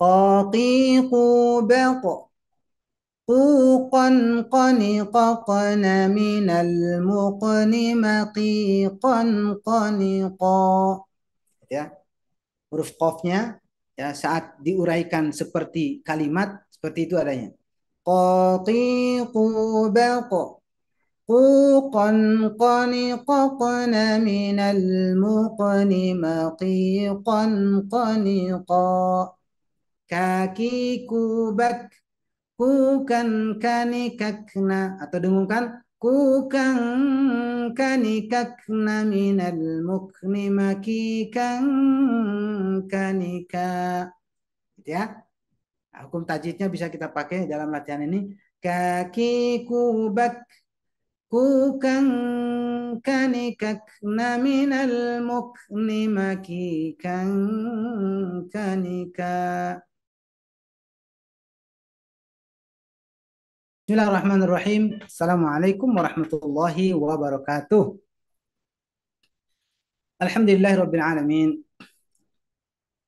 قاقيقو بق قوقا قنق قن من المقن مقيقا ya huruf qafnya ya saat diuraikan seperti kalimat seperti itu adanya qatiqu baq quqan qaniqa qana min maqiqan qaniqa kaki kubak kukan kani kanikakna atau dengungkan kukan kani kanikakna minal mukni makikan kanika gitu ya hukum tajidnya bisa kita pakai dalam latihan ini kaki kubak kukan kani kanikakna minal mukni makikan kanika بسم الله الرحمن الرحيم السلام عليكم ورحمة الله وبركاته الحمد لله رب العالمين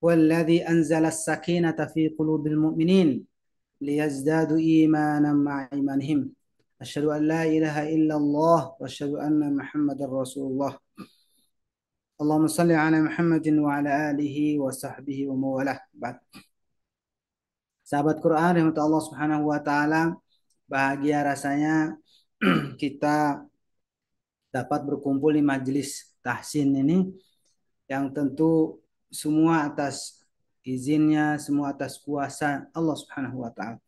والذي أنزل السكينة في قلوب المؤمنين ليزدادوا إيمانا مع إيمانهم أشهد أن لا إله إلا الله وأشهد أن محمد رسول الله اللهم صل على محمد وعلى آله وصحبه ومن بعد سابت قرآن رحمة الله سبحانه وتعالى bahagia rasanya kita dapat berkumpul di majelis tahsin ini yang tentu semua atas izinnya, semua atas kuasa Allah Subhanahu wa taala.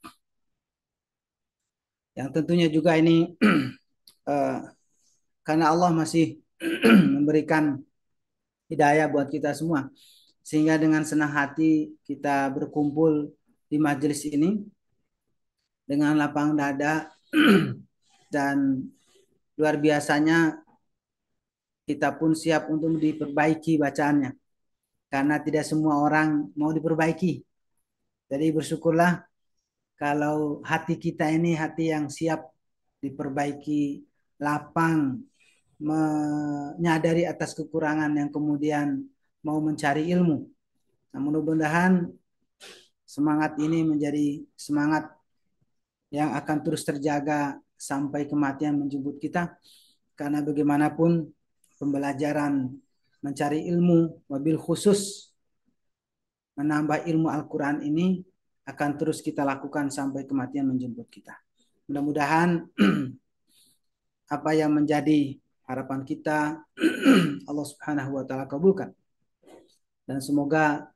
Yang tentunya juga ini eh, karena Allah masih memberikan hidayah buat kita semua. Sehingga dengan senang hati kita berkumpul di majelis ini dengan lapang dada dan luar biasanya kita pun siap untuk diperbaiki bacaannya karena tidak semua orang mau diperbaiki. Jadi bersyukurlah kalau hati kita ini hati yang siap diperbaiki, lapang, menyadari atas kekurangan yang kemudian mau mencari ilmu. namun mudah-mudahan semangat ini menjadi semangat yang akan terus terjaga sampai kematian menjemput kita karena bagaimanapun pembelajaran mencari ilmu mobil khusus menambah ilmu Al-Qur'an ini akan terus kita lakukan sampai kematian menjemput kita. Mudah-mudahan apa yang menjadi harapan kita Allah Subhanahu wa taala kabulkan. Dan semoga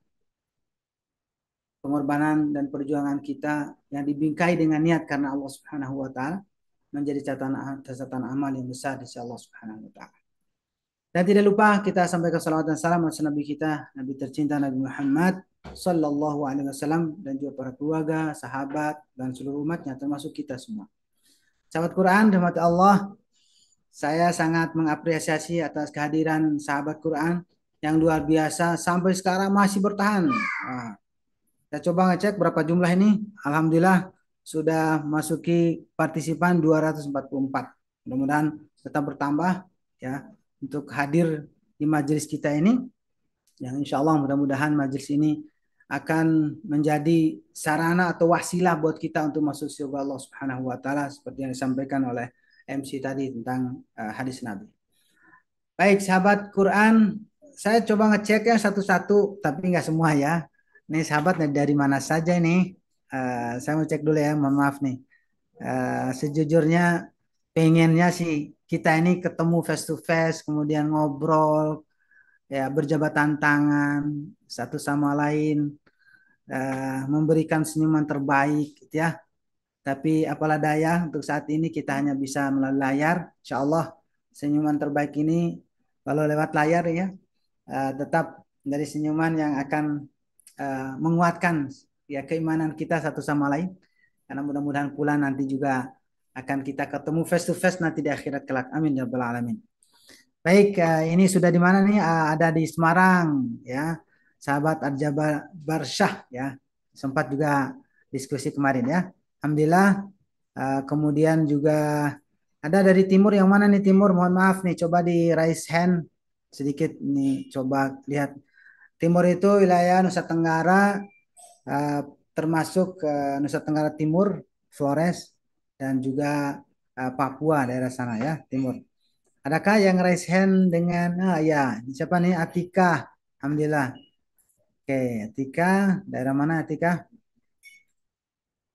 pengorbanan dan perjuangan kita yang dibingkai dengan niat karena Allah Subhanahu wa taala menjadi catatan amal yang besar di sisi Allah Subhanahu wa taala. Dan tidak lupa kita sampaikan salawat dan salam atas Nabi kita, Nabi tercinta Nabi Muhammad sallallahu alaihi wasallam dan juga para keluarga, sahabat dan seluruh umatnya termasuk kita semua. Sahabat Quran rahmat Allah, saya sangat mengapresiasi atas kehadiran sahabat Quran yang luar biasa sampai sekarang masih bertahan. Nah, saya coba ngecek berapa jumlah ini. Alhamdulillah sudah masuki partisipan 244. Mudah-mudahan tetap bertambah ya untuk hadir di majelis kita ini. Yang insya Allah mudah-mudahan majelis ini akan menjadi sarana atau wasilah buat kita untuk masuk surga Allah Subhanahu wa taala seperti yang disampaikan oleh MC tadi tentang eh, hadis Nabi. Baik sahabat Quran, saya coba ngecek ya satu-satu tapi nggak semua ya. Nih sahabat dari mana saja ini Uh, eh, saya mau cek dulu ya, mohon maaf nih. Uh, sejujurnya pengennya sih kita ini ketemu face to face, kemudian ngobrol, ya berjabatan tangan satu sama lain, uh, memberikan senyuman terbaik, gitu ya. Tapi apalah daya untuk saat ini kita hanya bisa melalui layar. Insya Allah senyuman terbaik ini kalau lewat layar ya uh, tetap dari senyuman yang akan Eh, menguatkan ya keimanan kita satu sama lain karena mudah-mudahan pula nanti juga akan kita ketemu face to face nanti di akhirat kelak amin ya rabbal alamin baik eh, ini sudah di mana nih eh, ada di Semarang ya sahabat Arjabar Barsyah ya sempat juga diskusi kemarin ya alhamdulillah kemudian juga ada dari timur yang mana nih timur mohon maaf nih coba di raise hand sedikit nih coba lihat Timur itu wilayah Nusa Tenggara, uh, termasuk uh, Nusa Tenggara Timur, Flores, dan juga uh, Papua daerah sana ya, timur. Adakah yang raise hand dengan, ah ya, siapa nih? Atika, Alhamdulillah. Oke, Atika, daerah mana Atika?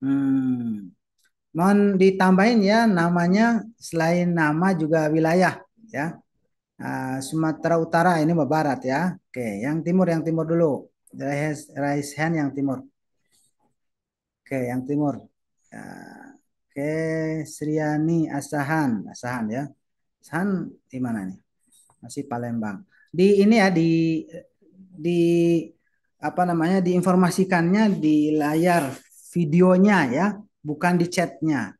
Hmm. Mohon ditambahin ya namanya selain nama juga wilayah ya. Uh, Sumatera Utara ini barat ya. Oke, yang timur, yang timur dulu. Raise, raise hand yang timur. Oke, yang timur. Ya, oke, Sriani Asahan, Asahan ya. Asahan di mana nih? Masih Palembang. Di ini ya di di apa namanya diinformasikannya di layar videonya ya, bukan di chatnya.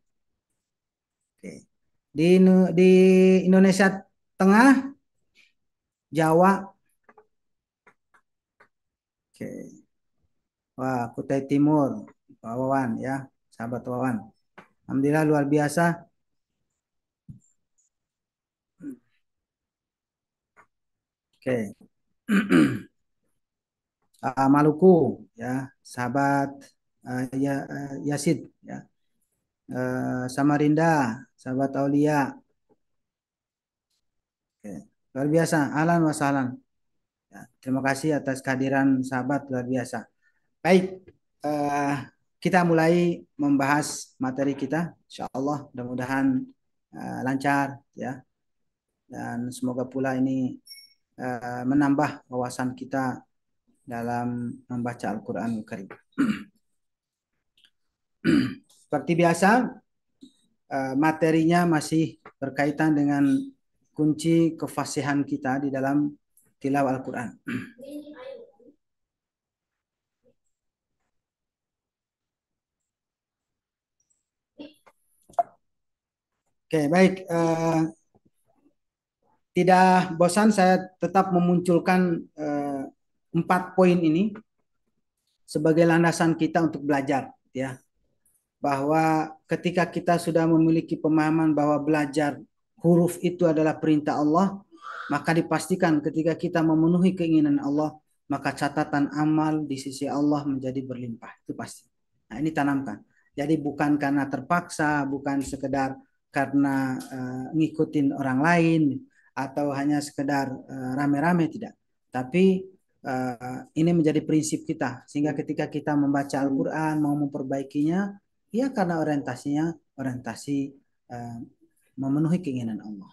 Oke. Di di Indonesia Tengah Jawa Oke. Wah, Kutai Timur, Pak Wawan ya, sahabat Wawan. Alhamdulillah luar biasa. Oke. Okay. uh, ah, Maluku ya sahabat uh, ya, uh, Yasid ya uh, Samarinda sahabat Aulia Oke. luar biasa Alan wasalan Ya, terima kasih atas kehadiran sahabat luar biasa. Baik, uh, kita mulai membahas materi kita. Insya Allah mudah-mudahan uh, lancar ya. Dan semoga pula ini uh, menambah wawasan kita dalam membaca Al-Quran Karim. Seperti biasa, materinya masih berkaitan dengan kunci kefasihan kita di dalam tilawah Al-Quran. Oke, okay, baik. Uh, tidak bosan saya tetap memunculkan uh, empat poin ini sebagai landasan kita untuk belajar, ya. Bahwa ketika kita sudah memiliki pemahaman bahwa belajar huruf itu adalah perintah Allah, maka dipastikan ketika kita memenuhi keinginan Allah, maka catatan amal di sisi Allah menjadi berlimpah. Itu pasti. Nah, ini tanamkan. Jadi bukan karena terpaksa, bukan sekedar karena uh, ngikutin orang lain atau hanya sekedar rame eh, rame-rame tidak. Tapi uh, ini menjadi prinsip kita sehingga ketika kita membaca Al-Qur'an mau memperbaikinya ya karena orientasinya orientasi uh, memenuhi keinginan Allah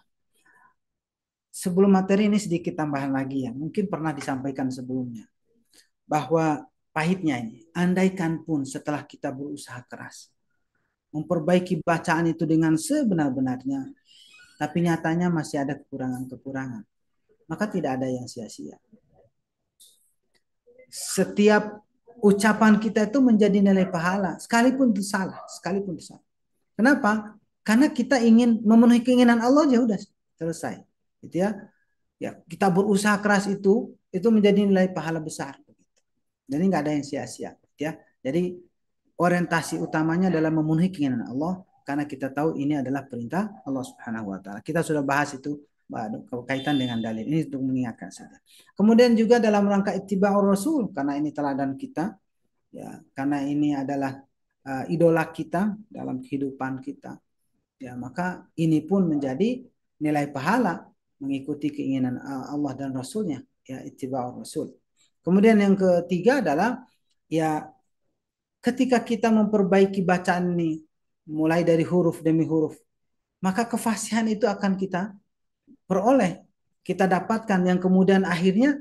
sebelum materi ini sedikit tambahan lagi ya, mungkin pernah disampaikan sebelumnya bahwa pahitnya ini, andaikan pun setelah kita berusaha keras memperbaiki bacaan itu dengan sebenar-benarnya, tapi nyatanya masih ada kekurangan-kekurangan, maka tidak ada yang sia-sia. Setiap ucapan kita itu menjadi nilai pahala, sekalipun itu salah, sekalipun itu salah. Kenapa? Karena kita ingin memenuhi keinginan Allah, ya udah selesai gitu ya ya kita berusaha keras itu itu menjadi nilai pahala besar jadi nggak ada yang sia-sia gitu ya jadi orientasi utamanya adalah memenuhi keinginan Allah karena kita tahu ini adalah perintah Allah Subhanahu wa taala kita sudah bahas itu anu, kaitan dengan dalil ini untuk mengingatkan saja kemudian juga dalam rangka ittiba'ur rasul karena ini teladan kita ya karena ini adalah uh, idola kita dalam kehidupan kita ya maka ini pun menjadi nilai pahala mengikuti keinginan uh, Allah dan Rasulnya ya ittiba'ur rasul kemudian yang ketiga adalah ya ketika kita memperbaiki bacaan ini mulai dari huruf demi huruf maka kefasihan itu akan kita peroleh kita dapatkan yang kemudian akhirnya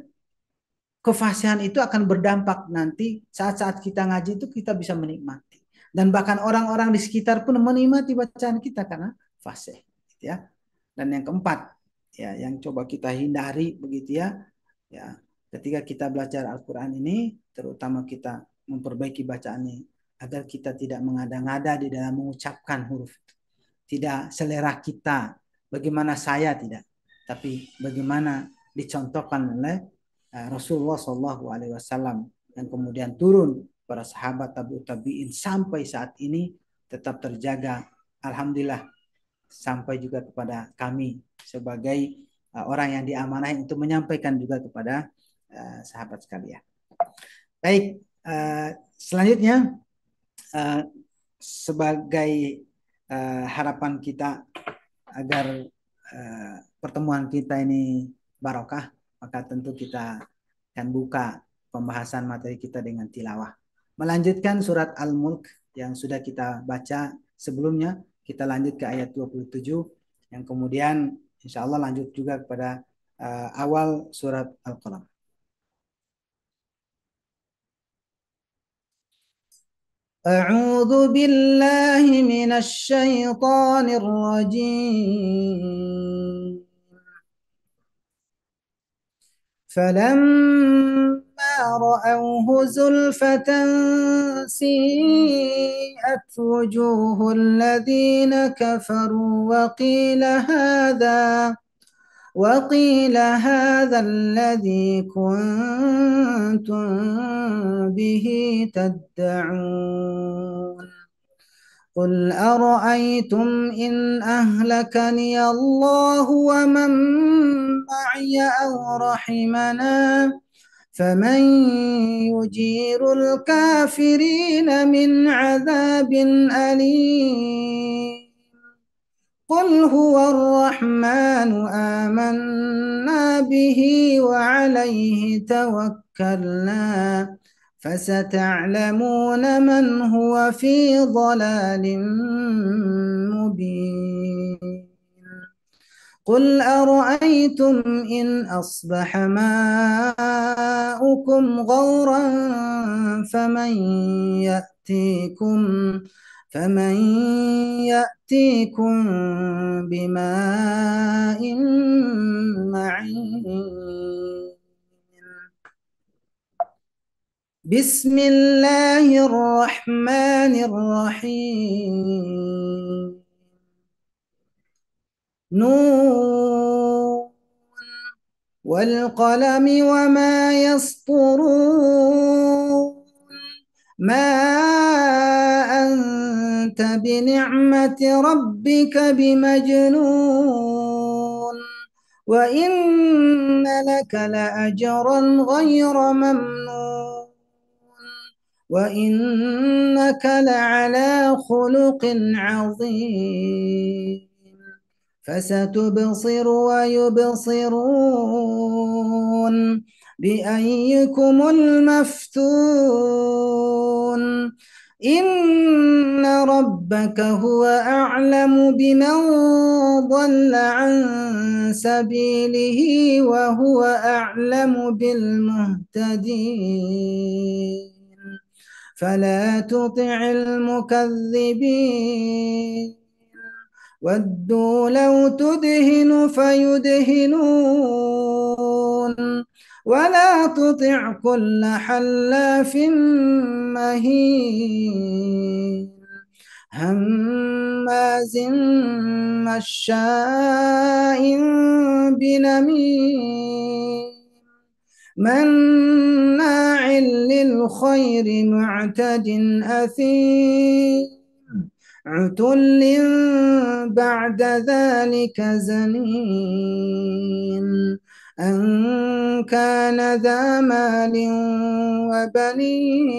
kefasihan itu akan berdampak nanti saat-saat kita ngaji itu kita bisa menikmati dan bahkan orang-orang di sekitar pun menikmati bacaan kita karena fasih gitu ya dan yang keempat ya yang coba kita hindari begitu ya ya ketika kita belajar Al-Quran ini terutama kita memperbaiki bacaan ini agar kita tidak mengada-ngada di dalam mengucapkan huruf tidak selera kita bagaimana saya tidak tapi bagaimana dicontohkan oleh eh, Rasulullah Shallallahu Alaihi Wasallam dan kemudian turun para sahabat tabu tabiin sampai saat ini tetap terjaga alhamdulillah sampai juga kepada kami sebagai uh, orang yang diamanahi untuk menyampaikan juga kepada uh, sahabat sekalian. Baik, uh, selanjutnya sebagai harapan kita agar pertemuan kita ini barokah, maka tentu kita akan buka pembahasan materi kita dengan tilawah. Melanjutkan surat Al-Mulk yang sudah kita baca sebelumnya, kita lanjut ke ayat 27 yang kemudian insya Allah lanjut juga kepada uh, awal surat Al-Qalam. أعوذ بالله من الشيطان الرجيم فلما رأوه زلفة سيئت وجوه الذين كفروا وقيل هذا وقيل هذا الذي كنتم به تدعون قل أرأيتم إن أهلكني الله ومن معي أو رحمنا فمن يجير الكافرين من عذاب أليم قل هو الرحمن آمنا به وعليه توكلنا فستعلمون من هو في ضلال مبين قل أرأيتم إن أصبح ماؤكم غورا فمن يأتيكم فمن يأتيكم بماء معين بسم الله الرحمن الرحيم نون والقلم وما يسطرون ما أنت بنعمة ربك بمجنون وإن لك لأجرا غير ممنون وإنك لعلى خلق عظيم فستبصر ويبصرون بأيكم المفتون إن ربك هو أعلم بمن ضل عن سبيله وهو أعلم بالمهتدين فلا تطع المكذبين ودوا لو تدهن فيدهنون ولا تطع كل حلاف مهين هماز مشاء بنميم مناع للخير معتد أثيم عتل بعد ذلك زنين أن كان ذا مال وبنين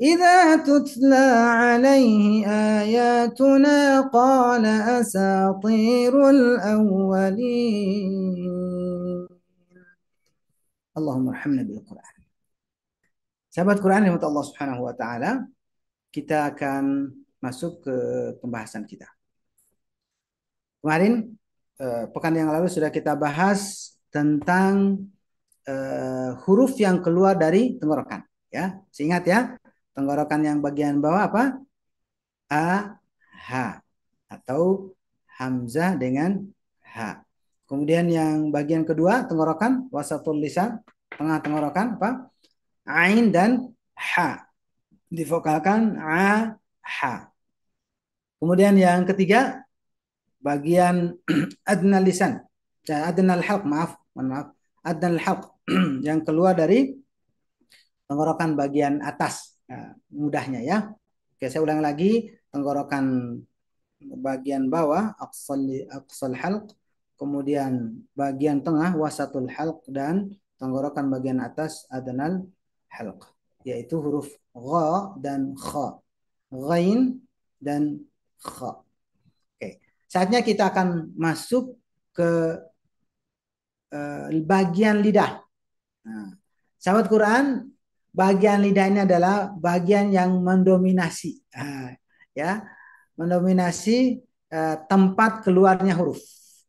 إذا تتلى عليه آياتنا قال أساطير الأولين اللهم ارحمنا بالقرآن Sahabat القرآن نعمة الله سبحانه وتعالى kita akan masuk ke pembahasan kita. Kemarin eh, pekan yang lalu sudah kita bahas tentang eh, huruf yang keluar dari tenggorokan, ya. Seingat ya, tenggorokan yang bagian bawah apa? A H atau hamzah dengan H. Kemudian yang bagian kedua tenggorokan wasatul lisan, tengah tenggorokan apa? Ain dan H difokalkan a ha. Kemudian yang ketiga bagian adnal lisan, adnal halq maaf, mohon maaf, adnal halq yang keluar dari tenggorokan bagian atas ya, mudahnya ya. Oke, saya ulang lagi tenggorokan bagian bawah aqsal aqsal halq, kemudian bagian tengah wasatul halq dan tenggorokan bagian atas adnal halq yaitu huruf gha dan kha. Ghain dan kha. Oke. Saatnya kita akan masuk ke uh, bagian lidah. Nah, sahabat Quran, bagian lidah ini adalah bagian yang mendominasi. Nah, ya, mendominasi uh, tempat keluarnya huruf.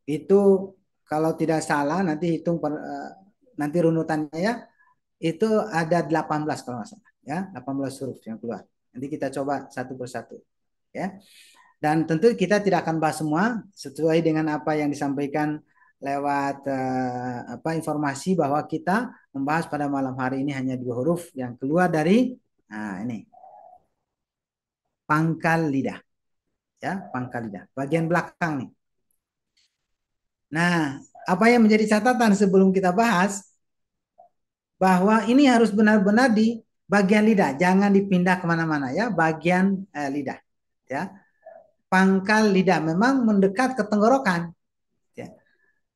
Itu kalau tidak salah nanti hitung per, uh, nanti runutannya ya itu ada 18 kalau nggak salah ya 18 huruf yang keluar nanti kita coba satu persatu ya dan tentu kita tidak akan bahas semua sesuai dengan apa yang disampaikan lewat eh, apa informasi bahwa kita membahas pada malam hari ini hanya dua huruf yang keluar dari nah ini pangkal lidah ya pangkal lidah bagian belakang nih nah apa yang menjadi catatan sebelum kita bahas bahwa ini harus benar-benar di bagian lidah, jangan dipindah kemana-mana ya, bagian eh, lidah, ya, pangkal lidah memang mendekat ke tenggorokan, ya.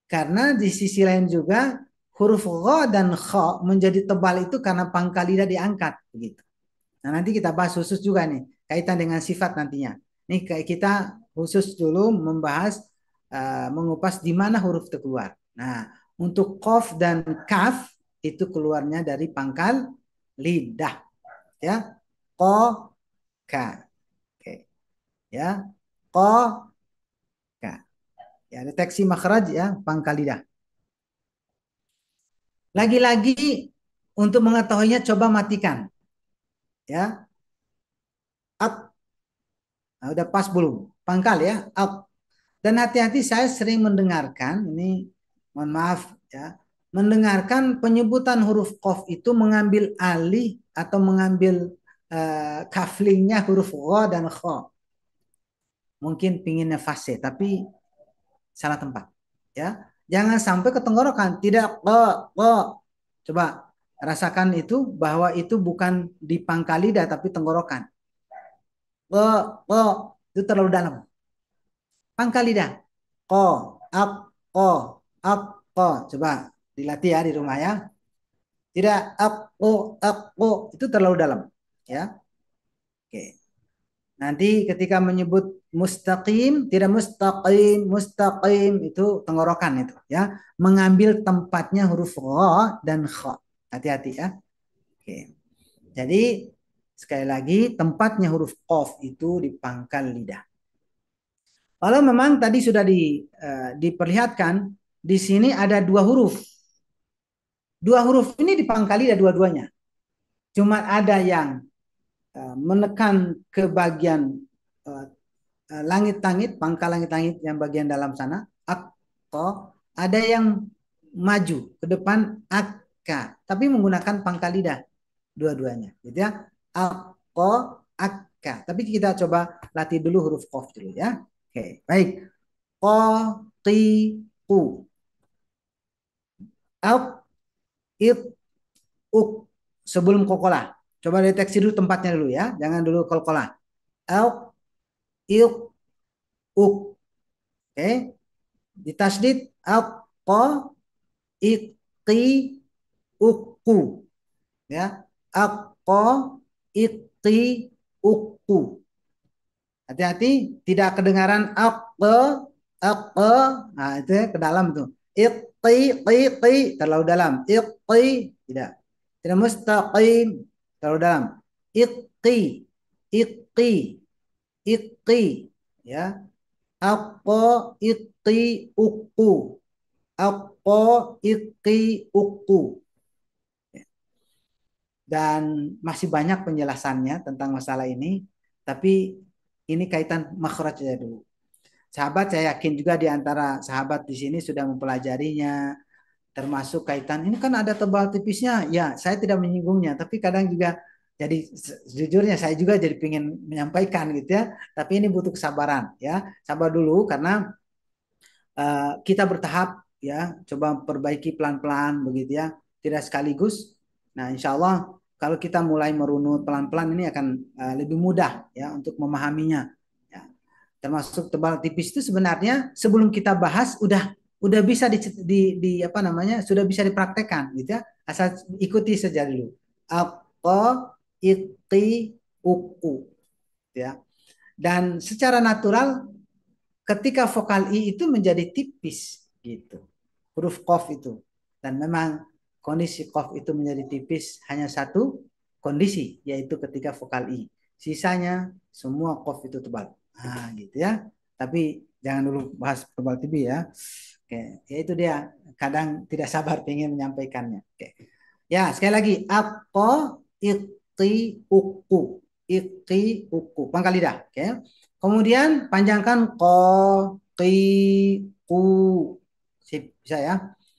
karena di sisi lain juga huruf gho dan kho menjadi tebal itu karena pangkal lidah diangkat, begitu. Nah nanti kita bahas khusus juga nih kaitan dengan sifat nantinya. Nih kita khusus dulu membahas uh, mengupas di mana huruf terkeluar. Nah untuk kof dan kaf itu keluarnya dari pangkal lidah ya ko ka oke ya ko ka ya deteksi makhraj ya pangkal lidah lagi-lagi untuk mengetahuinya coba matikan ya up nah, udah pas belum pangkal ya up dan hati-hati saya sering mendengarkan ini mohon maaf ya mendengarkan penyebutan huruf qaf itu mengambil alih atau mengambil uh, kaflingnya huruf gha dan kha. Mungkin pinginnya fase tapi salah tempat, ya. Jangan sampai ketenggorokan, tidak qa qa. Coba rasakan itu bahwa itu bukan di pangkal lidah tapi tenggorokan. Qa qa itu terlalu dalam. Pangkal lidah. Qa ap qa ap qa. Coba dilatih ya di rumah ya. Tidak aku aku itu terlalu dalam ya. Oke. Nanti ketika menyebut mustaqim tidak mustaqim mustaqim itu tenggorokan itu ya mengambil tempatnya huruf ro dan kha. Hati-hati ya. Oke. Jadi sekali lagi tempatnya huruf qaf itu di pangkal lidah. Kalau memang tadi sudah di, uh, diperlihatkan di sini ada dua huruf Dua huruf ini dipangkali ada dua-duanya. Cuma ada yang e, menekan ke bagian e, e, langit-langit, pangkal langit-langit yang bagian dalam sana, atau ada yang maju ke depan akka, tapi menggunakan pangkal lidah dua-duanya. Gitu ya. Akko, akka. Tapi kita coba latih dulu huruf kof dulu ya. Oke, baik. Ko, ti, ku it uk sebelum kokola. Coba deteksi dulu tempatnya dulu ya, jangan dulu kokola. Elk, ilk, uk. Oke. Okay. Di tasdid elk, ko, iki uku. Ya. Elk, ko, iki uku. Hati-hati, tidak kedengaran elk, ke, elk, ke. Nah, itu ya, ke dalam tuh. Ik, iqi ti ti terlalu dalam iqti tidak tidak mustaqim terlalu dalam iqti iqti iqti ya Aqo, iqti uku Aqo, iqti uku ya. dan masih banyak penjelasannya tentang masalah ini tapi ini kaitan makhrajnya dulu Sahabat saya yakin juga di antara sahabat di sini sudah mempelajarinya, termasuk kaitan ini kan ada tebal tipisnya. Ya, saya tidak menyinggungnya, tapi kadang juga jadi jujurnya saya juga jadi ingin menyampaikan gitu ya, tapi ini butuh kesabaran ya. Sabar dulu karena uh, kita bertahap ya, coba perbaiki pelan-pelan begitu ya, tidak sekaligus. Nah, insya Allah kalau kita mulai merunut pelan-pelan ini akan uh, lebih mudah ya untuk memahaminya termasuk tebal tipis itu sebenarnya sebelum kita bahas udah udah bisa di, di, di apa namanya sudah bisa dipraktekkan gitu ya asal ikuti saja dulu apa iti uku ya dan secara natural ketika vokal i itu menjadi tipis gitu huruf kof itu dan memang kondisi kof itu menjadi tipis hanya satu kondisi yaitu ketika vokal i sisanya semua kof itu tebal Nah, gitu ya. Tapi jangan dulu bahas global tv ya. Oke, ya itu dia. Kadang tidak sabar ingin menyampaikannya. Oke. Ya, sekali lagi apa iqti uku Iqti uku pangkal lidah. Oke. Kemudian panjangkan ko ki ku Sip, bisa ya.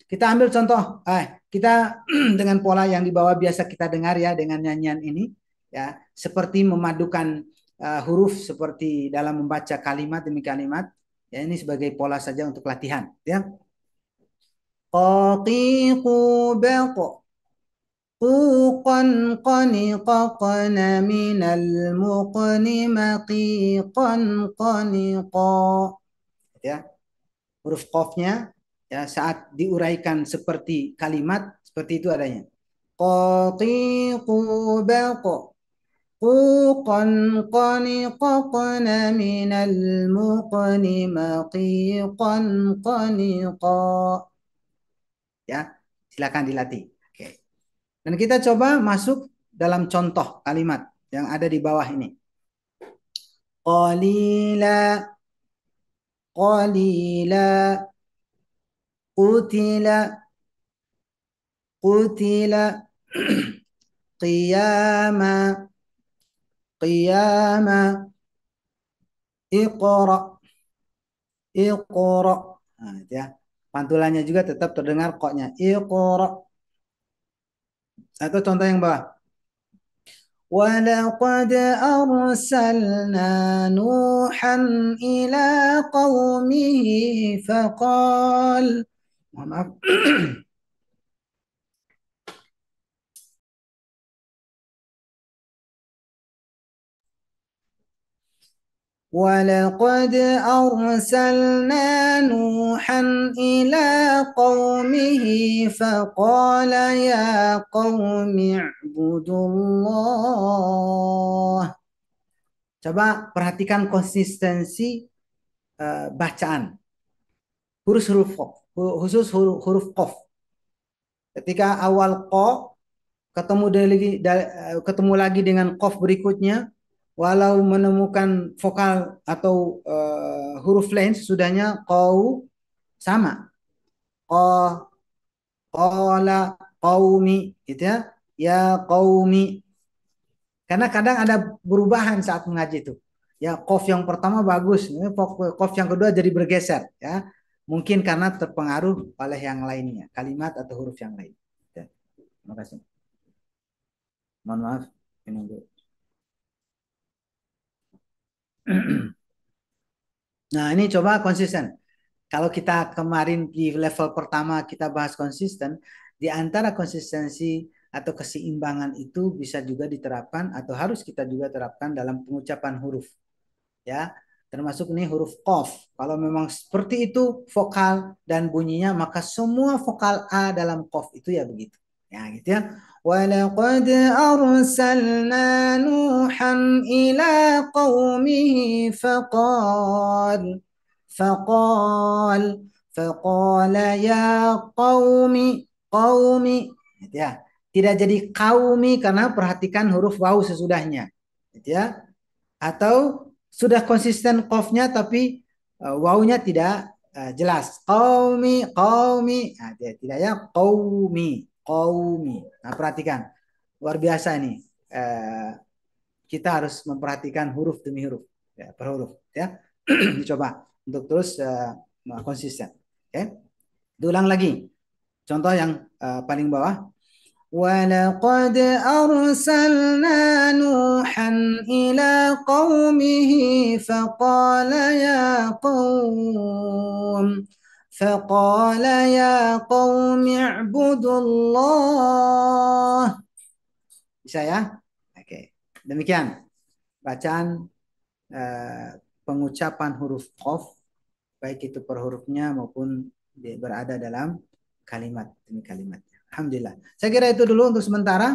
Kita ambil contoh, eh, kita dengan pola yang di bawah biasa kita dengar ya dengan nyanyian ini ya, seperti memadukan uh, huruf seperti dalam membaca kalimat demi kalimat. Ya, ini sebagai pola saja untuk latihan. Ya. Qaqiqu baqo. قوقا ya huruf qafnya ya saat diuraikan seperti kalimat seperti itu adanya qatiqu baqa حقوقا ya silakan dilatih oke dan kita coba masuk dalam contoh kalimat yang ada di bawah ini qalila qalila qutila qutila qiyamah Qiyamah iqra iqra nah, ya pantulannya juga tetap terdengar koknya iqra atau contoh yang bawah ولقد أرسلنا نوحا إلى قومه فقال ولقد أرسلنا نوحا إلى قومه فقال يا قوم اعبدوا الله Coba perhatikan konsistensi uh, bacaan. Huruf huruf khusus huruf, huruf kof. Ketika awal qaf ketemu lagi e, ketemu lagi dengan kof berikutnya walau menemukan vokal atau uh, huruf lain sesudahnya kau sama. kola kau mi, gitu ya. Ya mi. Karena kadang ada perubahan saat mengaji itu. Ya kof yang pertama bagus, kof ya, yang kedua jadi bergeser ya. Mungkin karena terpengaruh oleh yang lainnya, kalimat atau huruf yang lain. Ya. Terima kasih. Mohon maaf, menunggu nah ini coba konsisten. Kalau kita kemarin di level pertama kita bahas konsisten, di antara konsistensi atau keseimbangan itu bisa juga diterapkan atau harus kita juga terapkan dalam pengucapan huruf. Ya, termasuk ini huruf kof. Kalau memang seperti itu vokal dan bunyinya, maka semua vokal A dalam kof itu ya begitu. Ya, gitu ya. ولقد أرسلنا نوحا إلى قومه فقال فقال فقال يا قوم قوم ya tidak jadi kaumi karena perhatikan huruf waw sesudahnya ya atau sudah konsisten kofnya tapi eh, wawnya tidak eh, jelas kaumi kaumi ya tidak ya kaumi qaumi. Nah, perhatikan. Luar biasa ini. Eh, kita harus memperhatikan huruf demi huruf, ya, per huruf, ya. Coba untuk terus eh, konsisten, oke. Ya. Okay? Diulang lagi. Contoh yang eh, paling bawah. ولقد أرسلنا نوحا إلى قومه فقال يا قوم فقال يا قوم اعبدوا الله bisa ya oke okay. demikian bacaan uh, pengucapan huruf qaf baik itu per hurufnya maupun berada dalam kalimat demi kalimat alhamdulillah saya kira itu dulu untuk sementara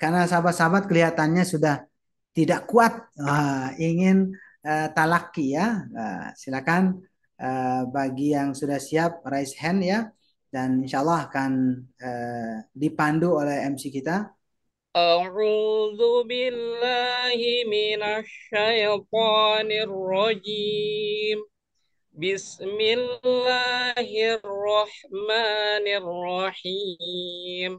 karena sahabat-sahabat kelihatannya sudah tidak kuat uh, ingin uh, talaki ya uh, silakan Eh, bagi yang sudah siap, raise hand ya. Dan insya Allah akan uh, dipandu oleh MC kita. A'udzu billahi minasyaitanir rajim. Bismillahirrahmanirrahim.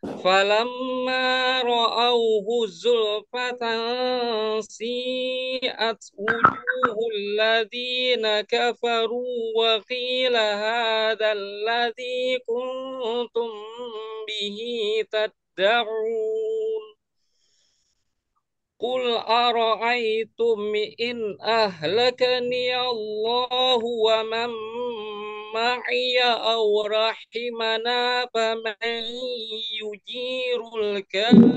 فلما رأوه زلفة سيئت وجوه الذين كفروا وقيل هذا الذي كنتم به تدعون قل أرأيتم إن أهلكني الله ومن معي أو رحمنا فمن يجير الكافرين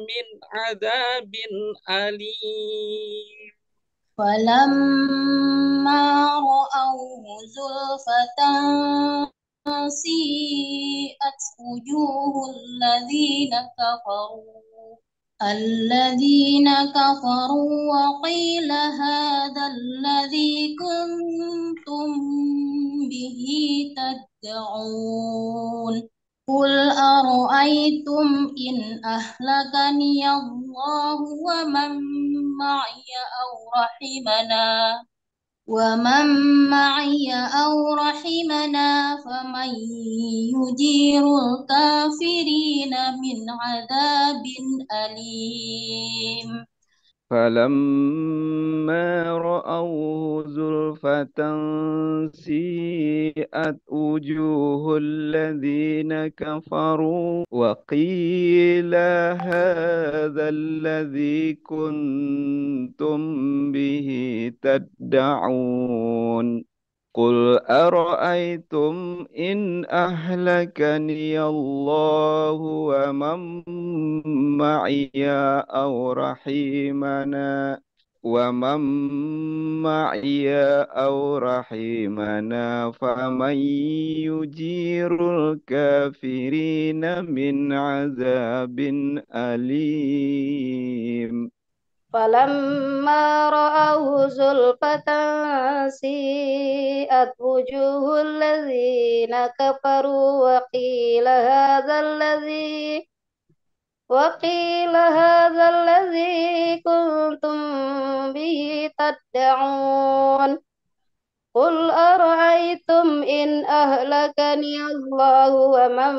من عذاب أليم فلما رأوه زلفة سيئت وجوه الذين كفروا الذين كفروا وقيل هذا الذي كنتم به تدعون قل أرأيتم إن أهلكني الله ومن معي أو رحمنا ومن معي أو رحمنا فمن يجير الكافرين من عذاب أليم فلما رأوه زلفة سيئت وجوه الذين كفروا وقيل هذا الذي كنتم به تدعون قل أرأيتم إن أهلكني الله ومن معي أو رحيمنا ومن معي أو رحيمنا فمن يجير الكافرين من عذاب أليم فلما رأوه زلفة سيئت وجوه الذين كفروا وقيل هذا الذي وقيل هذا الذي كنتم به تدعون قل أرأيتم إن أهلكني الله ومن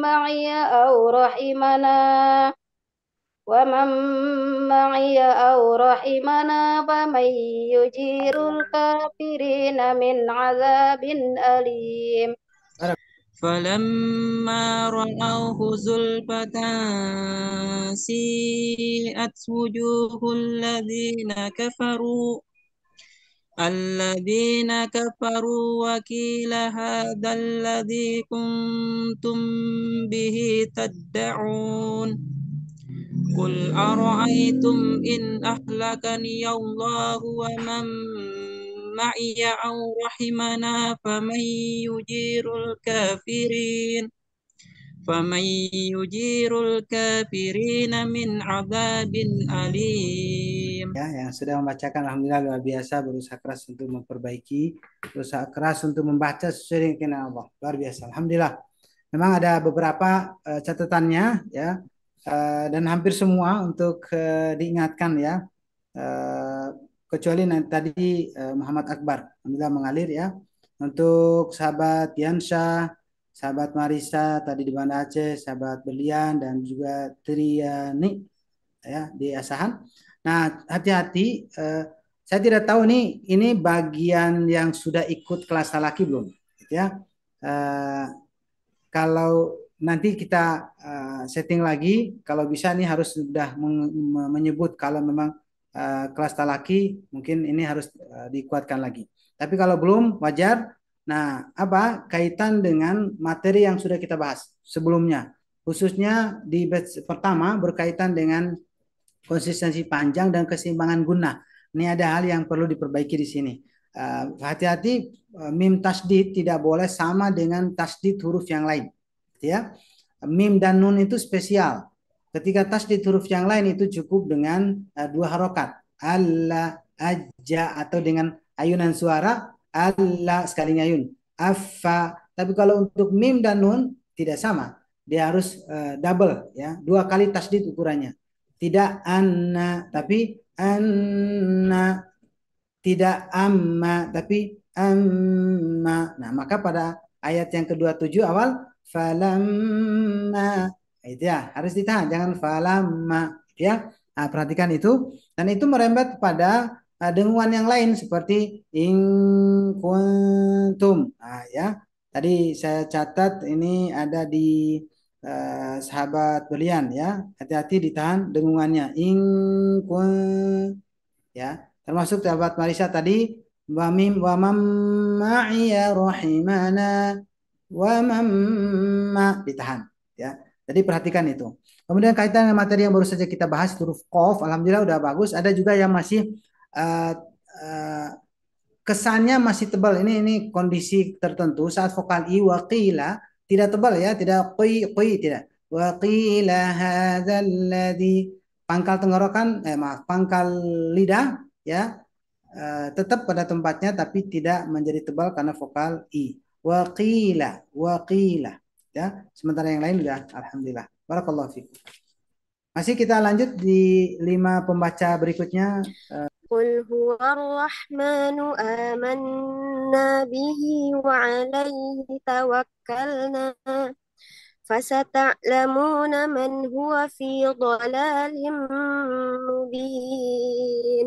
معي أو رحمنا ومن معي أو رحمنا فمن يجير الكافرين من عذاب أليم فلما رأوه زلفة سيئت وجوه الذين كفروا الذين كفروا وكيل هذا الذي كنتم به تدعون قل أرأيتم إن أهلكني الله ومن معي أو رحمنا فمن يجير الكافرين فمن يجير الكافرين من عذاب أليم ya, yang sudah membacakan alhamdulillah luar biasa berusaha keras untuk memperbaiki berusaha keras untuk membaca sesuai dengan Allah luar biasa alhamdulillah memang ada beberapa uh, catatannya ya Eh, dan hampir semua untuk uh, diingatkan ya uh, kecuali nanti tadi uh, Muhammad Akbar alhamdulillah mengalir ya untuk sahabat Yansa sahabat Marisa tadi di Banda Aceh, sahabat Belian, dan juga Triani ya di Asahan. Nah, hati-hati uh, saya tidak tahu nih ini bagian yang sudah ikut kelas laki belum ya. uh, kalau nanti kita uh, setting lagi kalau bisa nih harus sudah menyebut kalau memang uh, kelas talaki mungkin ini harus uh, dikuatkan lagi. Tapi kalau belum wajar. Nah, apa kaitan dengan materi yang sudah kita bahas sebelumnya? Khususnya di batch pertama berkaitan dengan konsistensi panjang dan keseimbangan guna. Ini ada hal yang perlu diperbaiki di sini. Hati-hati uh, hati -hati, uh, mim tasdid tidak boleh sama dengan tasdid huruf yang lain ya mim dan nun itu spesial ketika tasdid huruf yang lain itu cukup dengan uh, dua harokat Allah aja atau dengan ayunan suara Allah sekali ayun afa tapi kalau untuk mim dan nun tidak sama dia harus uh, double ya dua kali tasdid ukurannya tidak anna tapi anna tidak amma tapi amma nah maka pada ayat yang kedua tujuh awal falamma nah, itu ya harus ditahan jangan falamma gitu ya nah, perhatikan itu dan itu merembet kepada uh, eh, dengungan yang lain seperti in kuntum nah, ya tadi saya catat ini ada di uh, sahabat belian ya hati-hati ditahan dengungannya in kun ya termasuk sahabat Marisa tadi wa mim wa mam ya rahimana wa mamma ditahan ya. Jadi perhatikan itu. Kemudian kaitan dengan materi yang baru saja kita bahas huruf qaf alhamdulillah udah bagus. Ada juga yang masih uh, uh, kesannya masih tebal. Ini ini kondisi tertentu saat vokal i wa tidak tebal ya, tidak qi qi tidak. Wa qila hadzal ladzi pangkal tenggorokan eh maaf, pangkal lidah ya uh, tetap pada tempatnya tapi tidak menjadi tebal karena vokal i. Waqila, waqila. Ya, sementara yang lain sudah alhamdulillah. Barakallahu fiik Masih kita lanjut di lima pembaca berikutnya. Eh, Qul rahmanu amanna bihi wa alaihi tawakkalna. fasata'lamuna man huwa fi ضلال mubin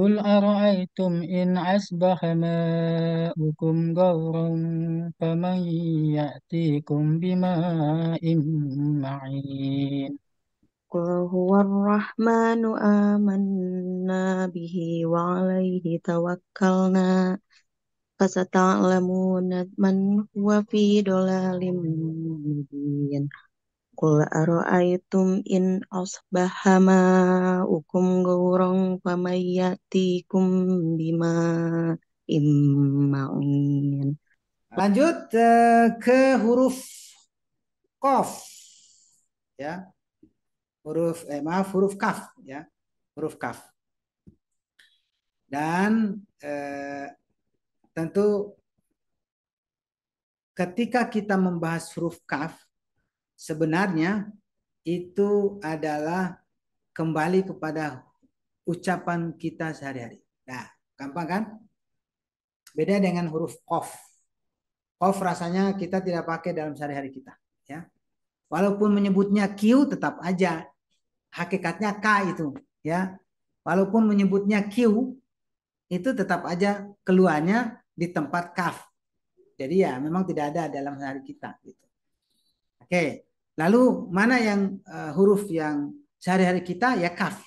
Kul ara'aytum in asbah ma'ukum gawran Faman ya'tikum bima'in ma'in Kul huwa ar-Rahmanu amanna bihi wa'alayhi tawakkalna Fasata'lamu nadman huwa fi dolalim Qul ara'aytum in asbaha ma'ukum gawrong famayyatikum bima imma'un. Lanjut eh, ke huruf kof. Ya. Huruf eh maaf huruf kaf ya. Huruf kaf. Dan eh, tentu ketika kita membahas huruf kaf sebenarnya itu adalah kembali kepada ucapan kita sehari-hari. Nah, gampang kan? Beda dengan huruf kof. Kof rasanya kita tidak pakai dalam sehari-hari kita. Ya. Walaupun menyebutnya Q tetap aja. Hakikatnya K itu. ya. Walaupun menyebutnya Q itu tetap aja keluarnya di tempat kaf. Jadi ya memang tidak ada dalam sehari kita. Gitu. Oke. Lalu mana yang uh, huruf yang sehari-hari kita ya kaf,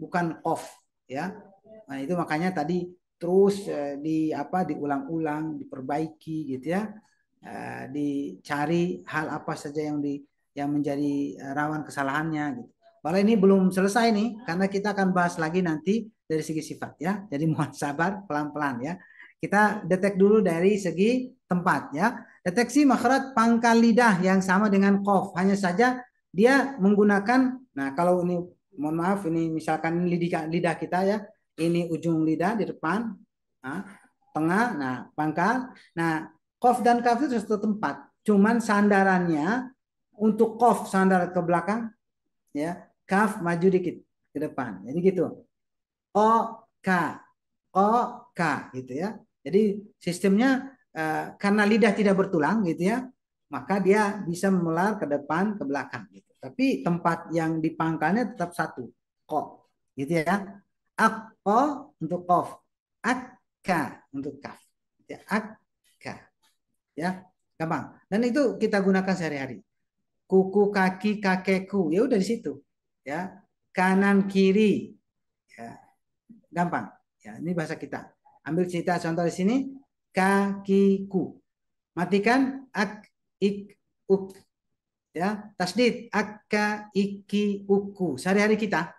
bukan kof ya. Nah, itu makanya tadi terus uh, di apa diulang-ulang, diperbaiki gitu ya. Uh, dicari hal apa saja yang di yang menjadi rawan kesalahannya gitu. Kalau ini belum selesai nih karena kita akan bahas lagi nanti dari segi sifat ya. Jadi mohon sabar pelan-pelan ya. Kita detek dulu dari segi tempat ya. Deteksi makhraj pangkal lidah yang sama dengan kof. Hanya saja dia menggunakan, nah kalau ini mohon maaf ini misalkan lidah, lidah kita ya. Ini ujung lidah di depan, nah, tengah, nah pangkal. Nah kof dan kaf itu satu tempat. Cuman sandarannya untuk kof sandar ke belakang, ya kaf maju dikit ke depan. Jadi gitu. O K, O K gitu ya. Jadi sistemnya eh, karena lidah tidak bertulang gitu ya, maka dia bisa melar ke depan ke belakang gitu. Tapi tempat yang di pangkalnya tetap satu, kok Gitu ya. Akko untuk kof, akka untuk kaf. Gitu ya, akka. Ya, gampang. Dan itu kita gunakan sehari-hari. Kuku kaki kakekku. Ya udah di situ. Ya, kanan kiri. Ya, gampang. Ya, ini bahasa kita. Ambil cerita contoh di sini. Kakiku. Matikan ak, ik, uk. Ya, tasdid akka iki uku. Sehari-hari kita.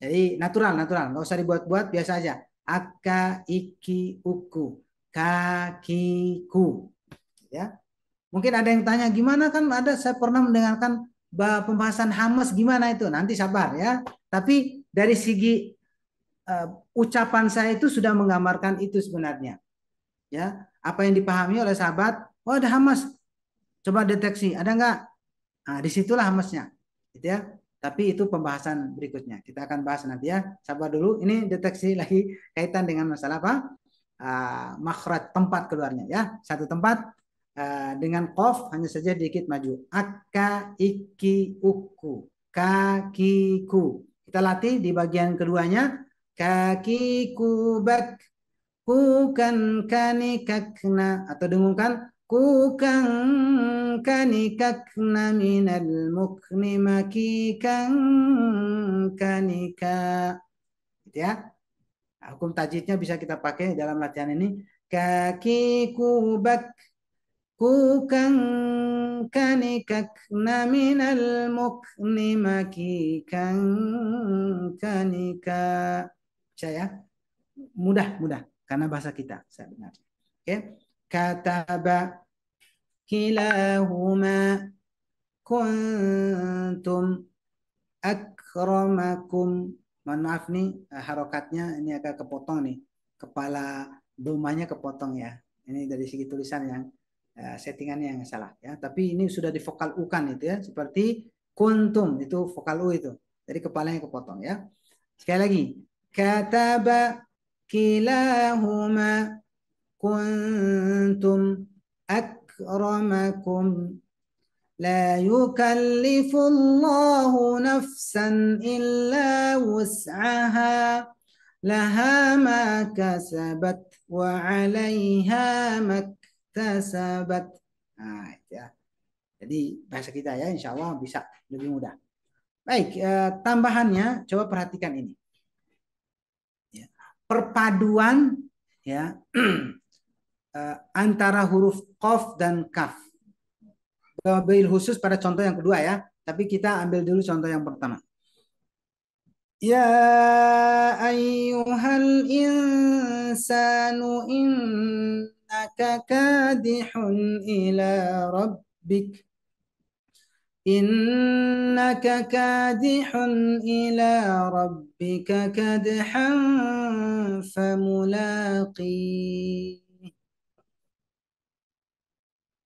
Jadi natural, natural. Nggak usah dibuat-buat, biasa aja. Akka iki uku. Kakiku. Ya. Mungkin ada yang tanya, gimana kan ada saya pernah mendengarkan pembahasan hamas gimana itu? Nanti sabar ya. Tapi dari segi uh, ucapan saya itu sudah menggambarkan itu sebenarnya. Ya, apa yang dipahami oleh sahabat, oh ada Hamas. Coba deteksi, ada nggak? Nah, disitulah Hamasnya. Gitu ya. Tapi itu pembahasan berikutnya. Kita akan bahas nanti ya. Sabar dulu. Ini deteksi lagi kaitan dengan masalah apa? Uh, makhraj tempat keluarnya ya. Satu tempat eh, dengan kof hanya saja dikit maju. Aka iki uku kakiku. Kita latih di bagian keduanya kaki kubak kukan kanikakna atau dengungkan kukan kakna minal mukni makikan kanika gitu ya hukum tajidnya bisa kita pakai dalam latihan ini kakiku bak kukan kanikakna minal mukni makikan kanika saya ya. mudah mudah karena bahasa kita saya benar. Oke. Okay. Kataba kilahuma kuntum akramakum. Mohon maaf nih eh, harokatnya ini agak kepotong nih. Kepala domanya kepotong ya. Ini dari segi tulisan yang settingan eh, settingannya yang salah ya. Tapi ini sudah di vokal u kan itu ya. Seperti kuntum itu vokal u itu. Jadi kepalanya kepotong ya. Sekali lagi, كتب كلاهما كنتم أكرمكم لا يكلف الله نفسا إلا وسعها لها ما كسبت وعليها ما اكتسبت ya. Jadi bahasa kita ya insya Allah bisa lebih mudah. Baik, eh, tambahannya coba perhatikan ini perpaduan ya eh, antara huruf qaf dan kaf. Bil khusus pada contoh yang kedua ya, tapi kita ambil dulu contoh yang pertama. Ya ayyuhal insanu innaka kadihun ila rabbik إنك كادح إلى ربك كدحا فملاقيه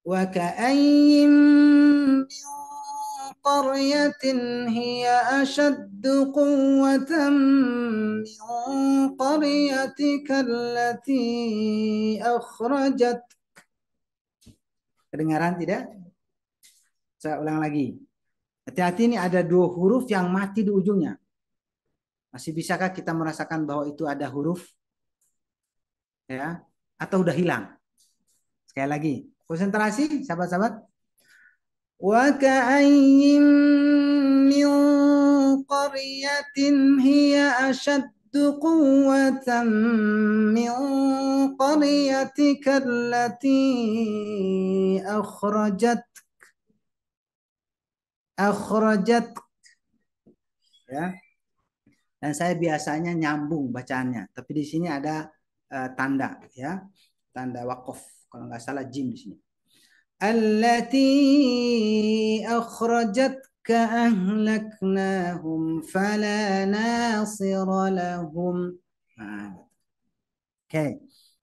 وكأي من قرية هي أشد قوة من قريتك التي أخرجتك Kedengaran tidak? Saya ulang lagi. Hati-hati ini ada dua huruf yang mati di ujungnya. Masih bisakah kita merasakan bahwa itu ada huruf? Ya, atau udah hilang? Sekali lagi, konsentrasi sahabat-sahabat. Wa ka'ayyin min qaryatin hiya ashad akhrajat ya dan saya biasanya nyambung bacaannya tapi di sini ada uh, tanda ya tanda wakof kalau nggak salah jim di sini allati ka ahlaknahum fala nasir lahum nah, oke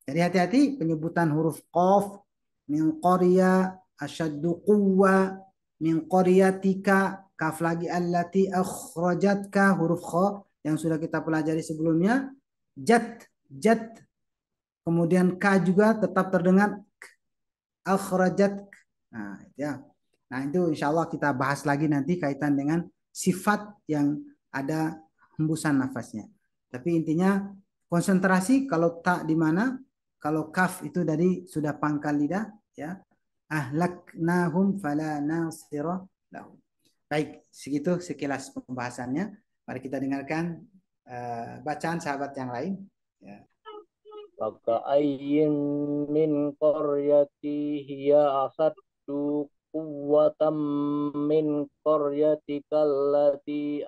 jadi hati-hati penyebutan huruf qaf min qarya asyaddu quwwa min qaryatika kaf lagi allati akhrajatka huruf kha yang sudah kita pelajari sebelumnya jat jat kemudian ka juga tetap terdengar akhrajat nah ya nah itu insyaallah kita bahas lagi nanti kaitan dengan sifat yang ada hembusan nafasnya tapi intinya konsentrasi kalau tak di mana kalau kaf itu dari sudah pangkal lidah ya ahlaknahum fala nasira lahum. Baik, segitu sekilas pembahasannya. Mari kita dengarkan uh, bacaan sahabat yang lain. Ya. min qaryati hiya asaddu quwwatan min qaryatika allati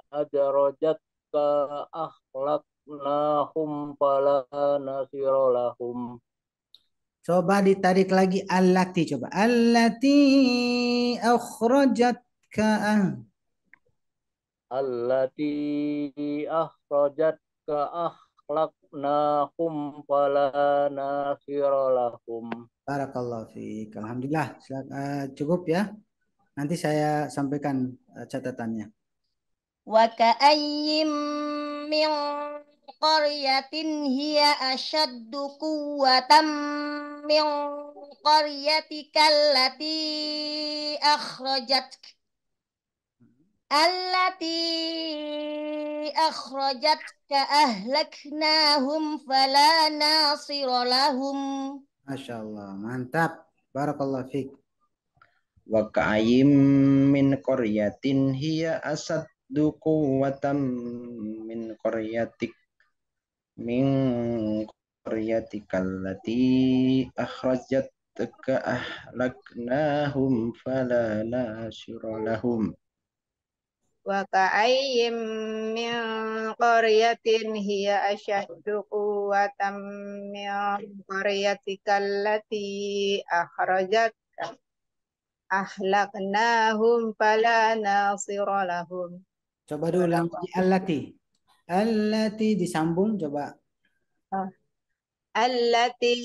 ka ahlaknahum fala nasira lahum. Coba ditarik lagi allati coba. Allati akhrajatka. ka akhrajatka akhlaqnahum fala lahum. Barakallahu fiik. Alhamdulillah. Eh, cukup ya. Nanti saya sampaikan eh, catatannya. Wa ka'ayyim min qaryatin hiya ashaddu quwwatan min qaryatika allati akhrajatka allati akhrajatka ahlaknahum fala nasir lahum. Masya Allah, mantap. Barakallah fiq. Wa ka'ayim min qaryatin hiya asaddu quwwatam min qaryatik min qaryatika allati akhrajatka ahlaknahum fala nashira lahum wa ka'ayyim min qaryatin hiya ashaddu quwwatan min qaryatika akhrajat akhrajatka ahlaknahum fala nasira lahum Coba yang allati. Allati disambung coba. Ah allati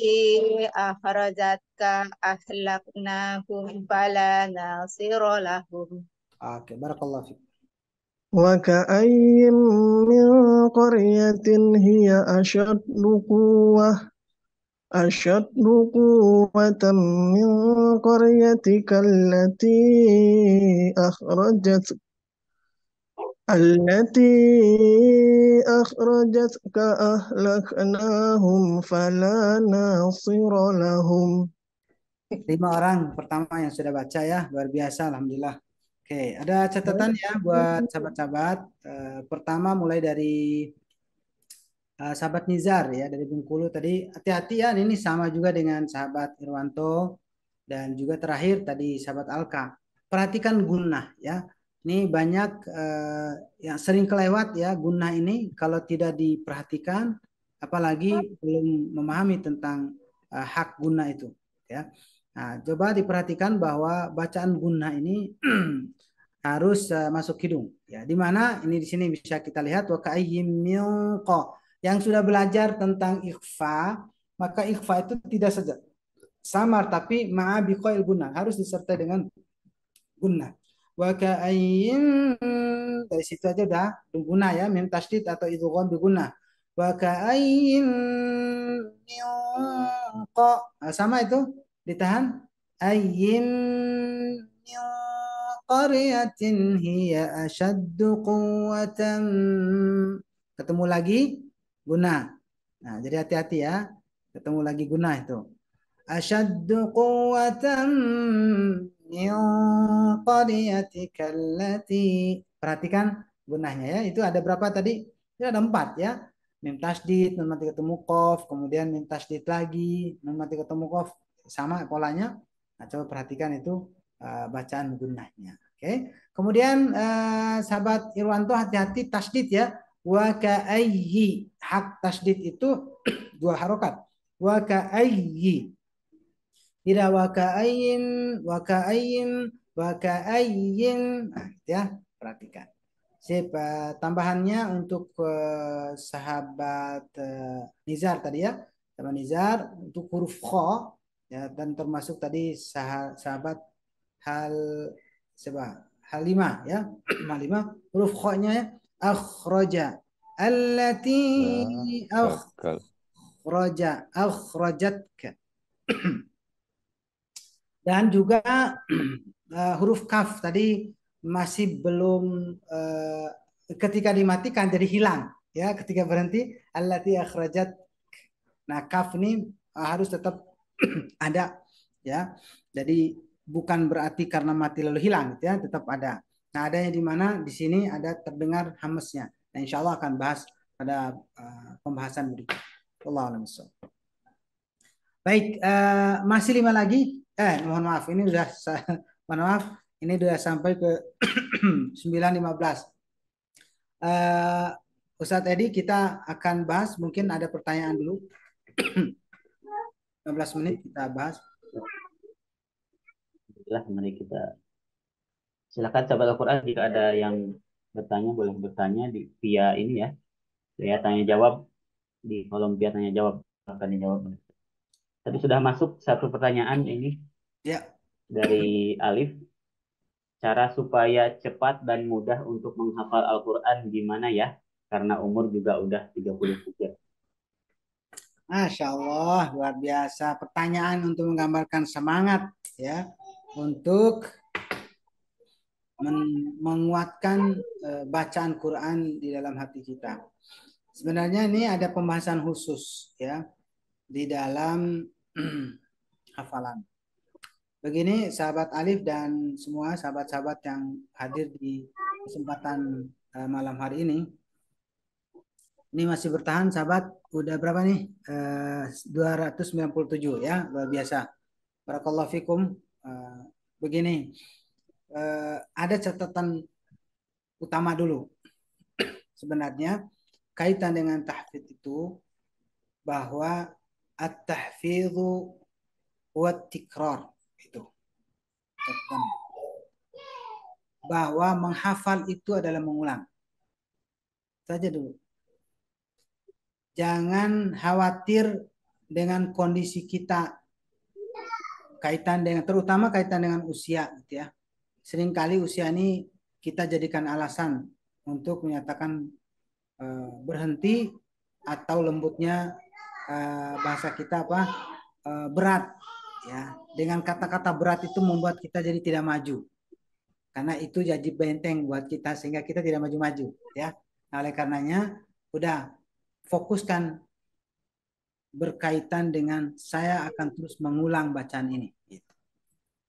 akhrajatka ahlaknahum fala nasira lahum. Oke, barakallahu fiik. وكأي من قرية هي أشد قوة أشد قوة من قريتك التي أخرجتك التي أخرجتك أهلكناهم فلا ناصر لهم Lima orang pertama yang sudah baca ya, luar biasa Alhamdulillah. Oke, ada catatan ya buat sahabat-sahabat. Eh, pertama mulai dari eh, sahabat Nizar ya, dari Bengkulu tadi. Hati-hati ya, ini sama juga dengan sahabat Irwanto. Dan juga terakhir tadi sahabat Alka. Perhatikan gunnah ya ini banyak uh, yang sering kelewat ya guna ini kalau tidak diperhatikan, apalagi belum memahami tentang uh, hak guna itu. Ya, nah, coba diperhatikan bahwa bacaan guna ini harus uh, masuk hidung. Ya, di mana ini di sini bisa kita lihat wakaiyimilko yang sudah belajar tentang ikhfa maka ikhfa itu tidak saja samar tapi ma'abikoil guna harus disertai dengan guna wakain dari situ aja udah berguna ya mim tasdid atau idgham berguna. wakain ko nah, sama itu ditahan Ayin qaryatin hiya ashaddu quwwatan ketemu lagi guna. Nah, jadi hati-hati ya. Ketemu lagi guna itu. Ashaddu quwwatan perhatikan gunanya ya itu ada berapa tadi ya ada empat ya mim tasdid mim mati ketemu kof kemudian mim tasdid lagi mim mati ketemu kof sama polanya nah, coba perhatikan itu uh, bacaan gunanya oke okay. kemudian uh, sahabat Irwanto hati-hati tasdid ya wa hak tasdid itu dua harokat wa Ida waka'ayin, waka'ayin, waka'ayin. Nah, gitu ya, perhatikan. Sip, uh, tambahannya untuk uh, sahabat uh, Nizar tadi ya. Sahabat Nizar untuk huruf kho ya dan termasuk tadi sah sahabat hal hal lima ya lima huruf kho-nya ya akhraja allati nah, akhraja akhrajatka Dan juga uh, huruf kaf tadi masih belum uh, ketika dimatikan jadi hilang ya ketika berhenti allati akhrajat nah kaf ini eh, harus tetap ada ya jadi bukan berarti karena mati lalu hilang gitu ya tetap ada nah adanya di mana di sini ada terdengar hamasnya nah, insya Allah akan bahas pada uh, pembahasan berikut Allah baik uh, masih lima lagi eh mohon maaf ini sudah mohon maaf ini sudah sampai ke 9.15. Uh, eh, Ustadz Edi kita akan bahas mungkin ada pertanyaan dulu. 15 menit kita bahas. Alhamdulillah mari kita silakan coba Al-Qur'an jika ada yang bertanya boleh bertanya di via ini ya. Saya tanya jawab di kolom biar tanya jawab akan dijawab. Tapi sudah masuk satu pertanyaan ini Ya. Dari Alif. Cara supaya cepat dan mudah untuk menghafal Al-Quran gimana ya? Karena umur juga udah 33. Masya Allah, luar biasa. Pertanyaan untuk menggambarkan semangat ya untuk men menguatkan e, bacaan Quran di dalam hati kita. Sebenarnya ini ada pembahasan khusus ya di dalam hafalan. Begini sahabat Alif dan semua sahabat-sahabat yang hadir di kesempatan uh, malam hari ini. Ini masih bertahan sahabat, udah berapa nih? Eh, uh, 297 ya, luar biasa. Barakallahu fikum. Uh, begini, uh, ada catatan utama dulu. Sebenarnya kaitan dengan tahfid itu bahwa at-tahfidhu wa tikrar bahwa menghafal itu adalah mengulang. Saja dulu. Jangan khawatir dengan kondisi kita kaitan dengan terutama kaitan dengan usia gitu ya. Seringkali usia ini kita jadikan alasan untuk menyatakan uh, berhenti atau lembutnya uh, bahasa kita apa uh, berat Ya, dengan kata-kata berat itu membuat kita jadi tidak maju. Karena itu jadi benteng buat kita sehingga kita tidak maju-maju, ya. Nah, oleh karenanya udah fokuskan berkaitan dengan saya akan terus mengulang bacaan ini. Gitu.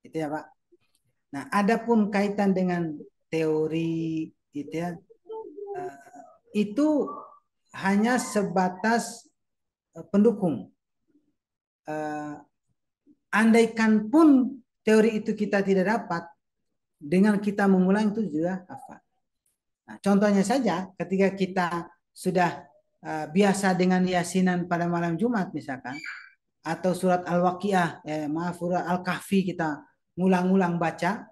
Itu ya Pak. Nah, adapun kaitan dengan teori gitu ya, eh, itu hanya sebatas eh, pendukung. Eh, andaikan pun teori itu kita tidak dapat, dengan kita mengulang itu juga hafal. Nah, contohnya saja ketika kita sudah uh, biasa dengan yasinan pada malam Jumat misalkan, atau surat Al-Waqiah, eh, maaf surat Al-Kahfi kita ngulang-ulang baca,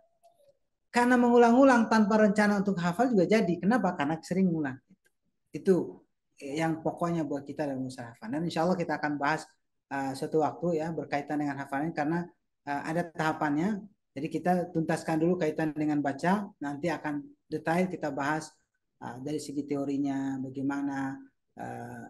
karena mengulang-ulang tanpa rencana untuk hafal juga jadi. Kenapa? Karena sering ngulang. Itu yang pokoknya buat kita dalam usaha hafal. Dan insya Allah kita akan bahas uh, suatu waktu ya berkaitan dengan hafalan karena uh, ada tahapannya. Jadi kita tuntaskan dulu kaitan dengan baca, nanti akan detail kita bahas uh, dari segi teorinya bagaimana uh,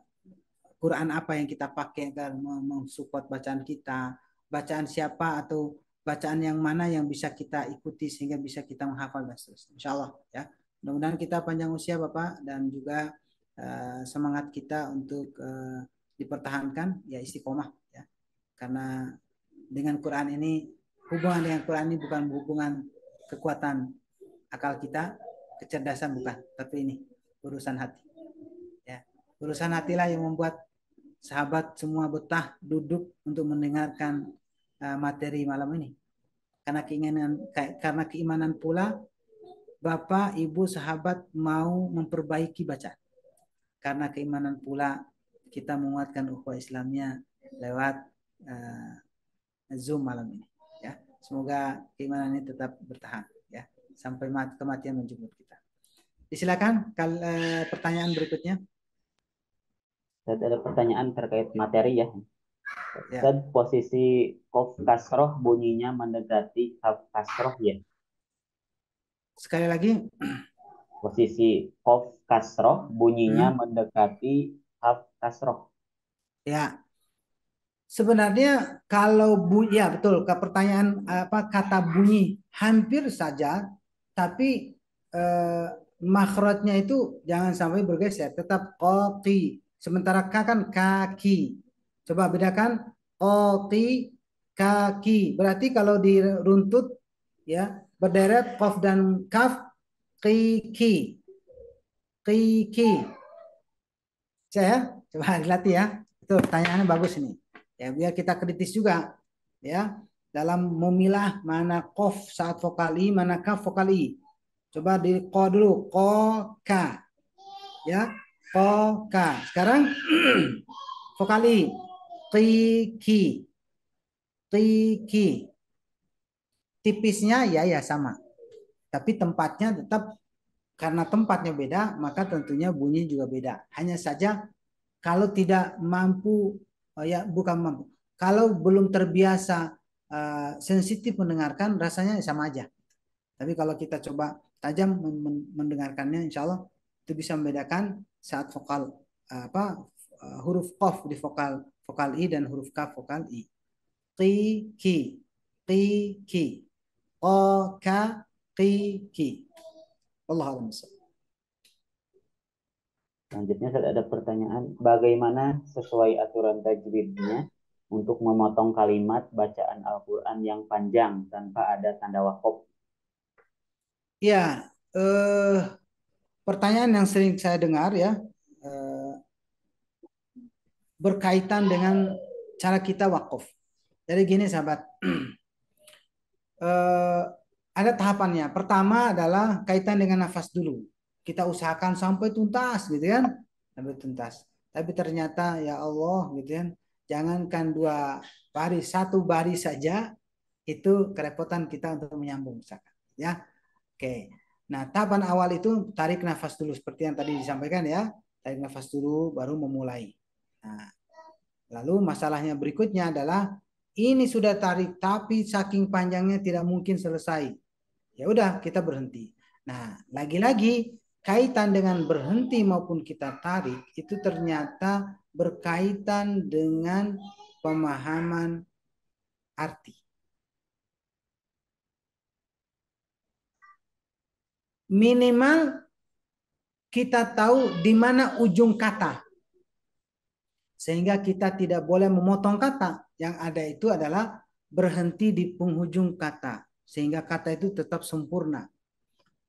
Quran apa yang kita pakai agar mensupport bacaan kita, bacaan siapa atau bacaan yang mana yang bisa kita ikuti sehingga bisa kita menghafal dan seterusnya. Insya Allah ya. Mudah-mudahan kita panjang usia Bapak dan juga uh, semangat kita untuk uh, dipertahankan ya istiqomah ya. Karena dengan Quran ini hubungan dengan Quran ini bukan hubungan kekuatan akal kita, kecerdasan bukan, tapi ini urusan hati. Ya, urusan hatilah yang membuat sahabat semua betah duduk untuk mendengarkan eh, materi malam ini. Karena keinginan karena keimanan pula Bapak, Ibu, sahabat mau memperbaiki bacaan. Karena keimanan pula kita menguatkan ukhuwah Islamnya lewat uh, Zoom malam ini ya. Semoga keimanan ini tetap bertahan ya sampai mat kematian menjemput kita. Disilakan kal eh, pertanyaan berikutnya. Saya ada pertanyaan terkait materi ya. ya. Dan posisi kof kasroh bunyinya mendekati kaf kasroh ya. Sekali lagi. Posisi kof kasroh bunyinya hmm. mendekati kasroh. Ya. Sebenarnya kalau bu ya betul ke pertanyaan apa kata bunyi hampir saja tapi eh, makhrajnya itu jangan sampai bergeser tetap koti sementara ka kan kaki coba bedakan koti kaki berarti kalau diruntut ya berderet qaf dan kaf qiki qiki saya Coba dilatih ya. Itu pertanyaannya bagus ini. Ya biar kita kritis juga ya dalam memilah mana kof saat vokal mana kaf vokal Coba di ko dulu, ko ka. Ya, ko ka. Sekarang vokal i. Ti ki. ki. Tipisnya ya ya sama. Tapi tempatnya tetap karena tempatnya beda, maka tentunya bunyi juga beda. Hanya saja kalau tidak mampu oh ya bukan mampu kalau belum terbiasa uh, sensitif mendengarkan rasanya sama aja tapi kalau kita coba tajam mendengarkannya insya Allah itu bisa membedakan saat vokal uh, apa uh, huruf qaf di vokal vokal i dan huruf kaf vokal i ki ki ki ki O, ka ki ki Allah alam Selanjutnya saya ada pertanyaan, bagaimana sesuai aturan tajwidnya untuk memotong kalimat bacaan Al-Quran yang panjang tanpa ada tanda wakaf? Ya, eh, pertanyaan yang sering saya dengar ya, eh, berkaitan dengan cara kita wakaf. Jadi gini sahabat, eh, ada tahapannya. Pertama adalah kaitan dengan nafas dulu kita usahakan sampai tuntas gitu kan sampai tuntas tapi ternyata ya Allah gitu kan jangankan dua baris satu baris saja itu kerepotan kita untuk menyambung misalkan ya oke nah tahapan awal itu tarik nafas dulu seperti yang tadi disampaikan ya tarik nafas dulu baru memulai nah lalu masalahnya berikutnya adalah ini sudah tarik tapi saking panjangnya tidak mungkin selesai ya udah kita berhenti nah lagi-lagi kaitan dengan berhenti maupun kita tarik itu ternyata berkaitan dengan pemahaman arti. Minimal kita tahu di mana ujung kata. Sehingga kita tidak boleh memotong kata. Yang ada itu adalah berhenti di penghujung kata. Sehingga kata itu tetap sempurna.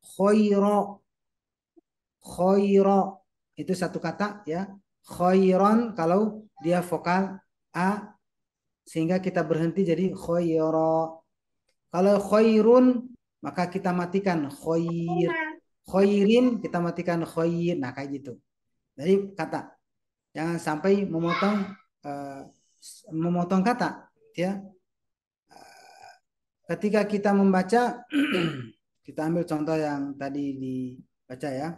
Khoiro khoiro itu satu kata ya Khoiron kalau dia vokal a sehingga kita berhenti jadi khoiro. kalau khoirun maka kita matikan khoir. Khoirin kita matikan khoir. nah kayak gitu jadi kata jangan sampai memotong uh, memotong kata ya eh, ketika kita membaca kita ambil contoh yang tadi dibaca ya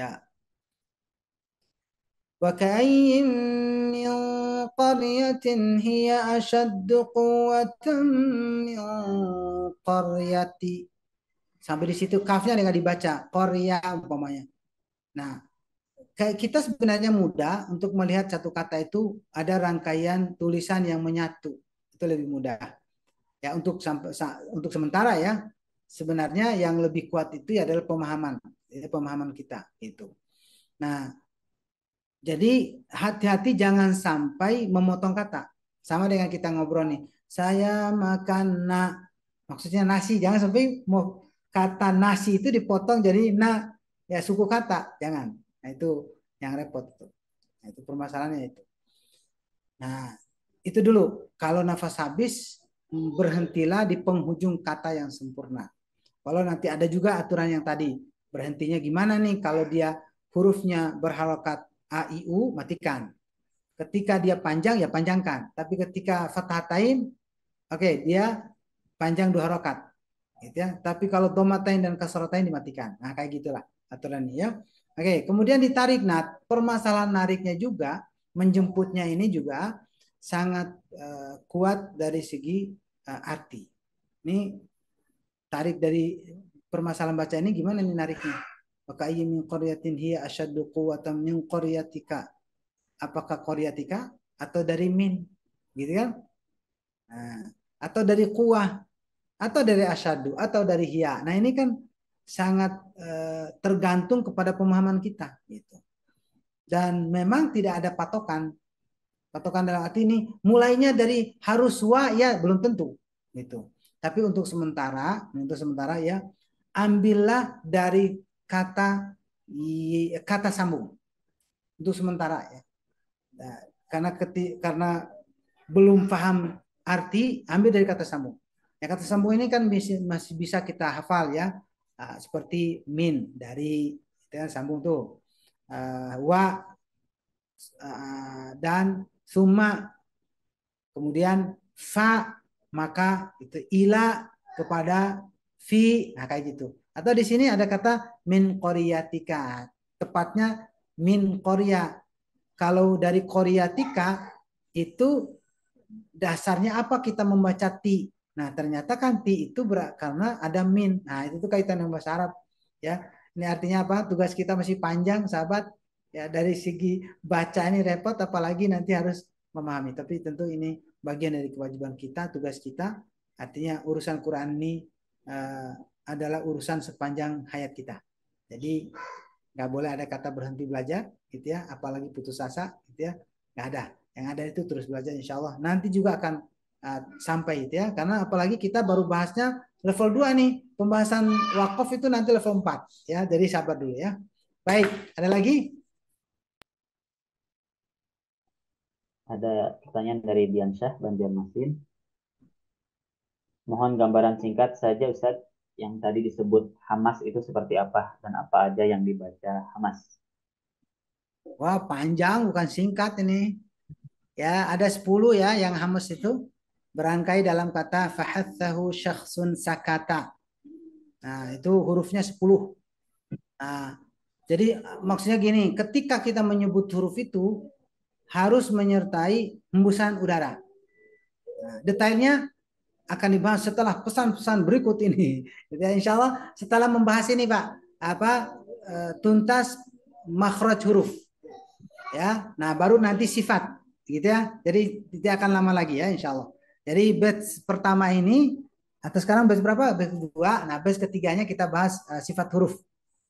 Ya. وكأي من قرية هي أشد قوة من قريتي sampai di situ kafnya dengan dibaca Korea umpamanya. Nah kita sebenarnya mudah untuk melihat satu kata itu ada rangkaian tulisan yang menyatu itu lebih mudah ya untuk sampai untuk sementara ya sebenarnya yang lebih kuat itu ya adalah pemahaman itu pemahaman kita itu nah jadi hati-hati jangan sampai memotong kata sama dengan kita ngobrol nih saya makan na maksudnya nasi jangan sampai mau kata nasi itu dipotong jadi na ya suku kata jangan nah itu yang repot itu nah, itu permasalahannya itu nah itu dulu kalau nafas habis berhentilah di penghujung kata yang sempurna kalau nanti ada juga aturan yang tadi Berhentinya gimana nih kalau dia hurufnya berharokat a i u matikan. Ketika dia panjang ya panjangkan, tapi ketika fathatain oke okay, dia panjang dua harokat. Gitu ya. Tapi kalau domatain dan kasrotain dimatikan. Nah, kayak gitulah aturannya ya. Oke, okay, kemudian ditarik. Nah, permasalahan nariknya juga menjemputnya ini juga sangat uh, kuat dari segi uh, arti. Ini tarik dari permasalahan baca ini gimana nih nariknya? Maka ayyi iya min qaryatin hiya asyaddu quwwatan min qaryatika. Apakah qaryatika atau dari min? Gitu kan? Nah, atau dari kuah atau dari asyadu atau dari hiya. Nah, ini kan sangat eh, tergantung kepada pemahaman kita gitu. Dan memang tidak ada patokan. Patokan dalam arti ini mulainya dari harus wa ya belum tentu gitu. Tapi untuk sementara, untuk sementara ya ambillah dari kata kata sambung untuk sementara ya. Nah, karena keti, karena belum paham arti ambil dari kata sambung. Ya kata sambung ini kan masih, masih bisa kita hafal ya. Ah, seperti min dari ya, sambung tuh. Uh, wa uh, dan suma kemudian fa maka itu ila kepada fi nah kayak gitu atau di sini ada kata min koriatika tepatnya min korea kalau dari koriatika itu dasarnya apa kita membaca ti nah ternyata kan ti itu berat karena ada min nah itu tuh kaitan dengan bahasa Arab ya ini artinya apa tugas kita masih panjang sahabat ya dari segi baca ini repot apalagi nanti harus memahami tapi tentu ini bagian dari kewajiban kita tugas kita artinya urusan Quran ini Eh, adalah urusan sepanjang hayat kita. Jadi nggak boleh ada kata berhenti belajar, gitu ya. Apalagi putus asa, gitu ya. Nggak ada. Yang ada itu terus belajar, insya Allah. Nanti juga akan uh, sampai, gitu ya. Karena apalagi kita baru bahasnya level 2 nih. Pembahasan wakaf itu nanti level 4. Ya, jadi sabar dulu ya. Baik, ada lagi? Ada pertanyaan dari Diansyah Banjarmasin. Mohon gambaran singkat saja Ustadz yang tadi disebut Hamas itu seperti apa dan apa aja yang dibaca Hamas. Wah panjang bukan singkat ini. Ya ada 10 ya yang Hamas itu berangkai dalam kata fahathahu syakhsun sakata. Nah itu hurufnya 10. Nah, jadi maksudnya gini, ketika kita menyebut huruf itu harus menyertai hembusan udara. Nah, detailnya akan dibahas setelah pesan-pesan berikut ini. Jadi insya Allah setelah membahas ini Pak, apa e, tuntas makhraj huruf. Ya, nah baru nanti sifat, gitu ya. Jadi tidak akan lama lagi ya, insya Allah. Jadi batch pertama ini atau sekarang batch berapa? Batch kedua. Nah batch ketiganya kita bahas uh, sifat huruf.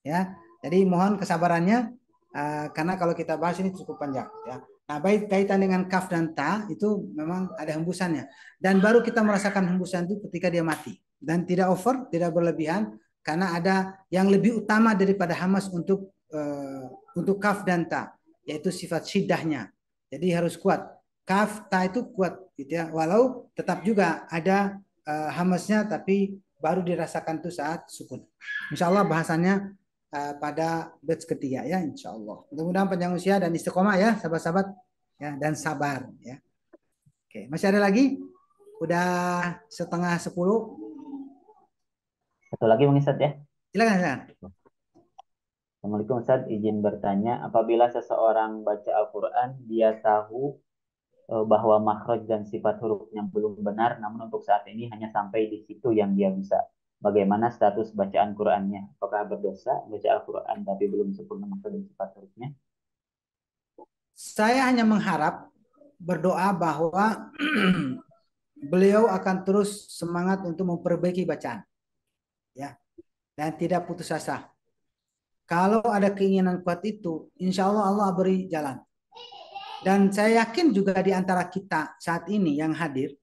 Ya, jadi mohon kesabarannya uh, karena kalau kita bahas ini cukup panjang. Ya. Nah, baik kaitan dengan kaf dan ta itu memang ada hembusannya. Dan baru kita merasakan hembusan itu ketika dia mati. Dan tidak over, tidak berlebihan, karena ada yang lebih utama daripada hamas untuk uh, untuk kaf dan ta, yaitu sifat sidahnya Jadi harus kuat. Kaf, ta itu kuat, gitu ya. Walau tetap juga ada uh, hamasnya, tapi baru dirasakan itu saat sukun. Insya Allah bahasannya Eh, pada batch ketiga ya insya Allah. Mudah-mudahan panjang usia dan istiqomah ya sahabat-sahabat ya dan sabar ya. Oke masih ada lagi? Udah setengah sepuluh. Satu lagi mengisat ya. Silakan, silakan. Assalamualaikum Ustaz, izin bertanya, apabila seseorang baca Al-Quran, dia tahu eh, bahwa makhraj dan sifat hurufnya belum benar, namun untuk saat ini hanya sampai di situ yang dia bisa bagaimana status bacaan Qurannya? Apakah berdosa baca Al-Quran tapi belum sempurna maka dan harusnya? Saya hanya mengharap berdoa bahwa beliau akan terus semangat untuk memperbaiki bacaan. Ya. Dan tidak putus asa. Kalau ada keinginan kuat itu, insya Allah Allah beri jalan. Dan saya yakin juga di antara kita saat ini yang hadir,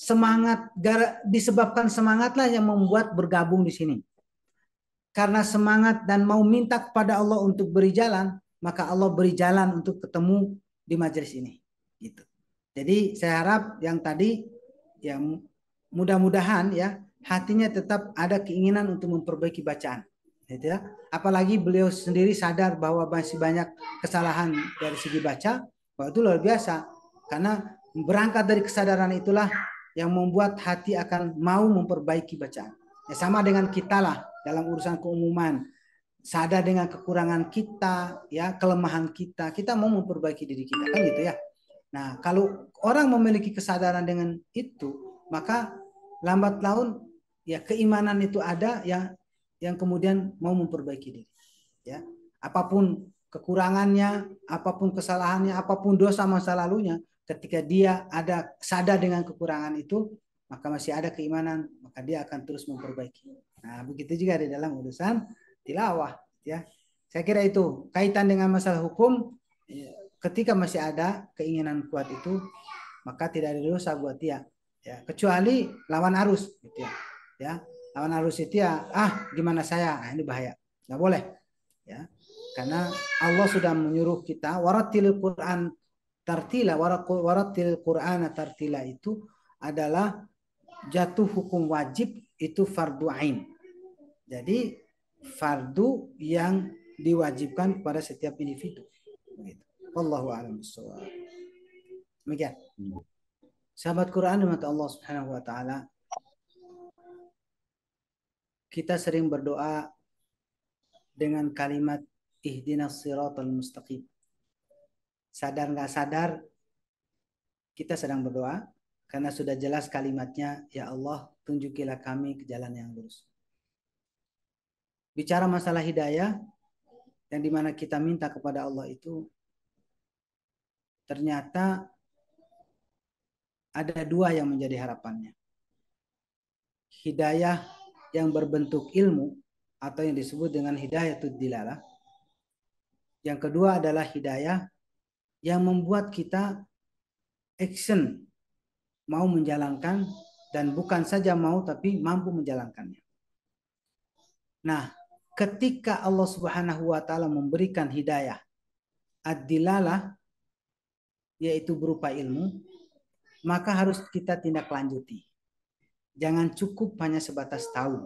semangat disebabkan semangatlah yang membuat bergabung di sini. Karena semangat dan mau minta kepada Allah untuk beri jalan, maka Allah beri jalan untuk ketemu di majelis ini. Gitu. Jadi saya harap yang tadi yang mudah-mudahan ya hatinya tetap ada keinginan untuk memperbaiki bacaan. Gitu ya. Apalagi beliau sendiri sadar bahwa masih banyak kesalahan dari segi baca, bahwa itu luar biasa. Karena berangkat dari kesadaran itulah yang membuat hati akan mau memperbaiki bacaan. Ya, sama dengan kita lah dalam urusan keumuman. Sadar dengan kekurangan kita, ya kelemahan kita, kita mau memperbaiki diri kita kan gitu ya. Nah, kalau orang memiliki kesadaran dengan itu, maka lambat laun ya keimanan itu ada ya yang kemudian mau memperbaiki diri. Ya, apapun kekurangannya, apapun kesalahannya, apapun dosa masa lalunya, ketika dia ada sadar dengan kekurangan itu, maka masih ada keimanan, maka dia akan terus memperbaiki. Nah, begitu juga di dalam urusan tilawah, ya. Saya kira itu kaitan dengan masalah hukum ya, ketika masih ada keinginan kuat itu maka tidak ada dosa buat dia ya kecuali lawan arus gitu ya ya lawan arus itu ya ah gimana saya nah, ini bahaya nggak boleh ya karena Allah sudah menyuruh kita waratil Quran tartila waratil Qur'ana tartila itu adalah jatuh hukum wajib itu fardu ain. Jadi fardu yang diwajibkan kepada setiap individu. Begitu. Wallahu a'lam bishawab. Demikian. Sahabat Quran dimata Allah Subhanahu wa taala kita sering berdoa dengan kalimat ihdinas siratal mustaqim sadar nggak sadar kita sedang berdoa karena sudah jelas kalimatnya ya Allah tunjukilah kami ke jalan yang lurus. Bicara masalah hidayah yang dimana kita minta kepada Allah itu ternyata ada dua yang menjadi harapannya. Hidayah yang berbentuk ilmu atau yang disebut dengan hidayah dilalah. Yang kedua adalah hidayah yang membuat kita action mau menjalankan dan bukan saja mau tapi mampu menjalankannya. Nah, ketika Allah Subhanahu wa taala memberikan hidayah ad-dilalah yaitu berupa ilmu, maka harus kita tindak lanjuti. Jangan cukup hanya sebatas tahu.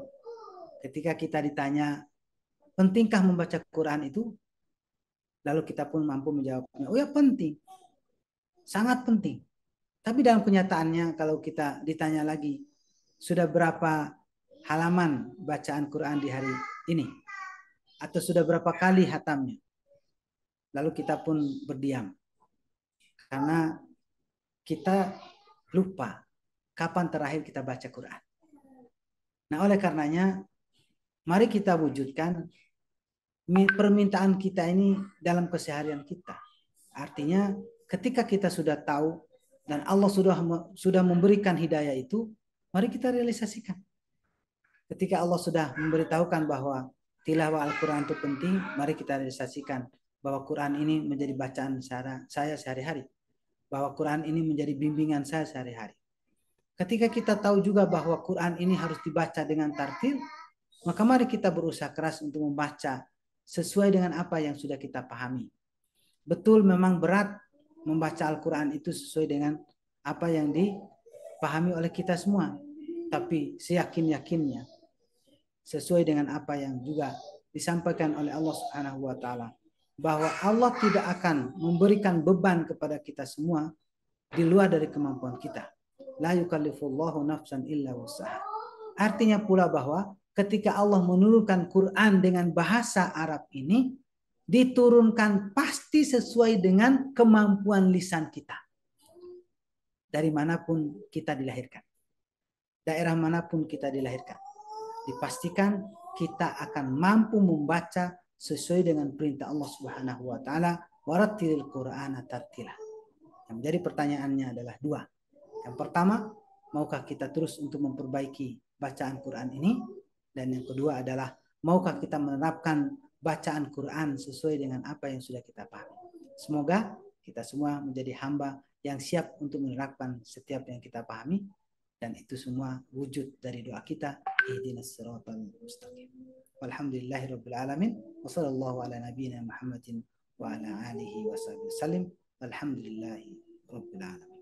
Ketika kita ditanya, pentingkah membaca Quran itu? lalu kita pun mampu menjawabnya. Oh ya penting, sangat penting. Tapi dalam kenyataannya kalau kita ditanya lagi, sudah berapa halaman bacaan Quran di hari ini? Atau sudah berapa kali hatamnya? Lalu kita pun berdiam. Karena kita lupa kapan terakhir kita baca Quran. Nah oleh karenanya, mari kita wujudkan permintaan kita ini dalam keseharian kita. Artinya ketika kita sudah tahu dan Allah sudah sudah memberikan hidayah itu, mari kita realisasikan. Ketika Allah sudah memberitahukan bahwa tilawah Al-Quran itu penting, mari kita realisasikan bahwa Quran ini menjadi bacaan saya sehari-hari. Bahwa Quran ini menjadi bimbingan saya sehari-hari. Ketika kita tahu juga bahwa Quran ini harus dibaca dengan tartil, maka mari kita berusaha keras untuk membaca sesuai dengan apa yang sudah kita pahami. Betul memang berat membaca Al-Quran itu sesuai dengan apa yang dipahami oleh kita semua. Tapi seyakin-yakinnya sesuai dengan apa yang juga disampaikan oleh Allah Subhanahu wa taala bahwa Allah tidak akan memberikan beban kepada kita semua di luar dari kemampuan kita. La yukallifullahu nafsan illa wusaha. Artinya pula bahwa ketika Allah menurunkan Quran dengan bahasa Arab ini diturunkan pasti sesuai dengan kemampuan lisan kita. Dari manapun kita dilahirkan. Daerah manapun kita dilahirkan. Dipastikan kita akan mampu membaca sesuai dengan perintah Allah Subhanahu wa taala warattilil Qur'ana tartila. Yang menjadi pertanyaannya adalah dua. Yang pertama, maukah kita terus untuk memperbaiki bacaan Quran ini? Dan yang kedua adalah maukah kita menerapkan bacaan Quran sesuai dengan apa yang sudah kita pahami. Semoga kita semua menjadi hamba yang siap untuk menerapkan setiap yang kita pahami dan itu semua wujud dari doa kita ihdinas siratal mustaqim. Walhamdulillahirabbil alamin wa sallallahu ala nabiyyina Muhammadin wa ala wa alamin.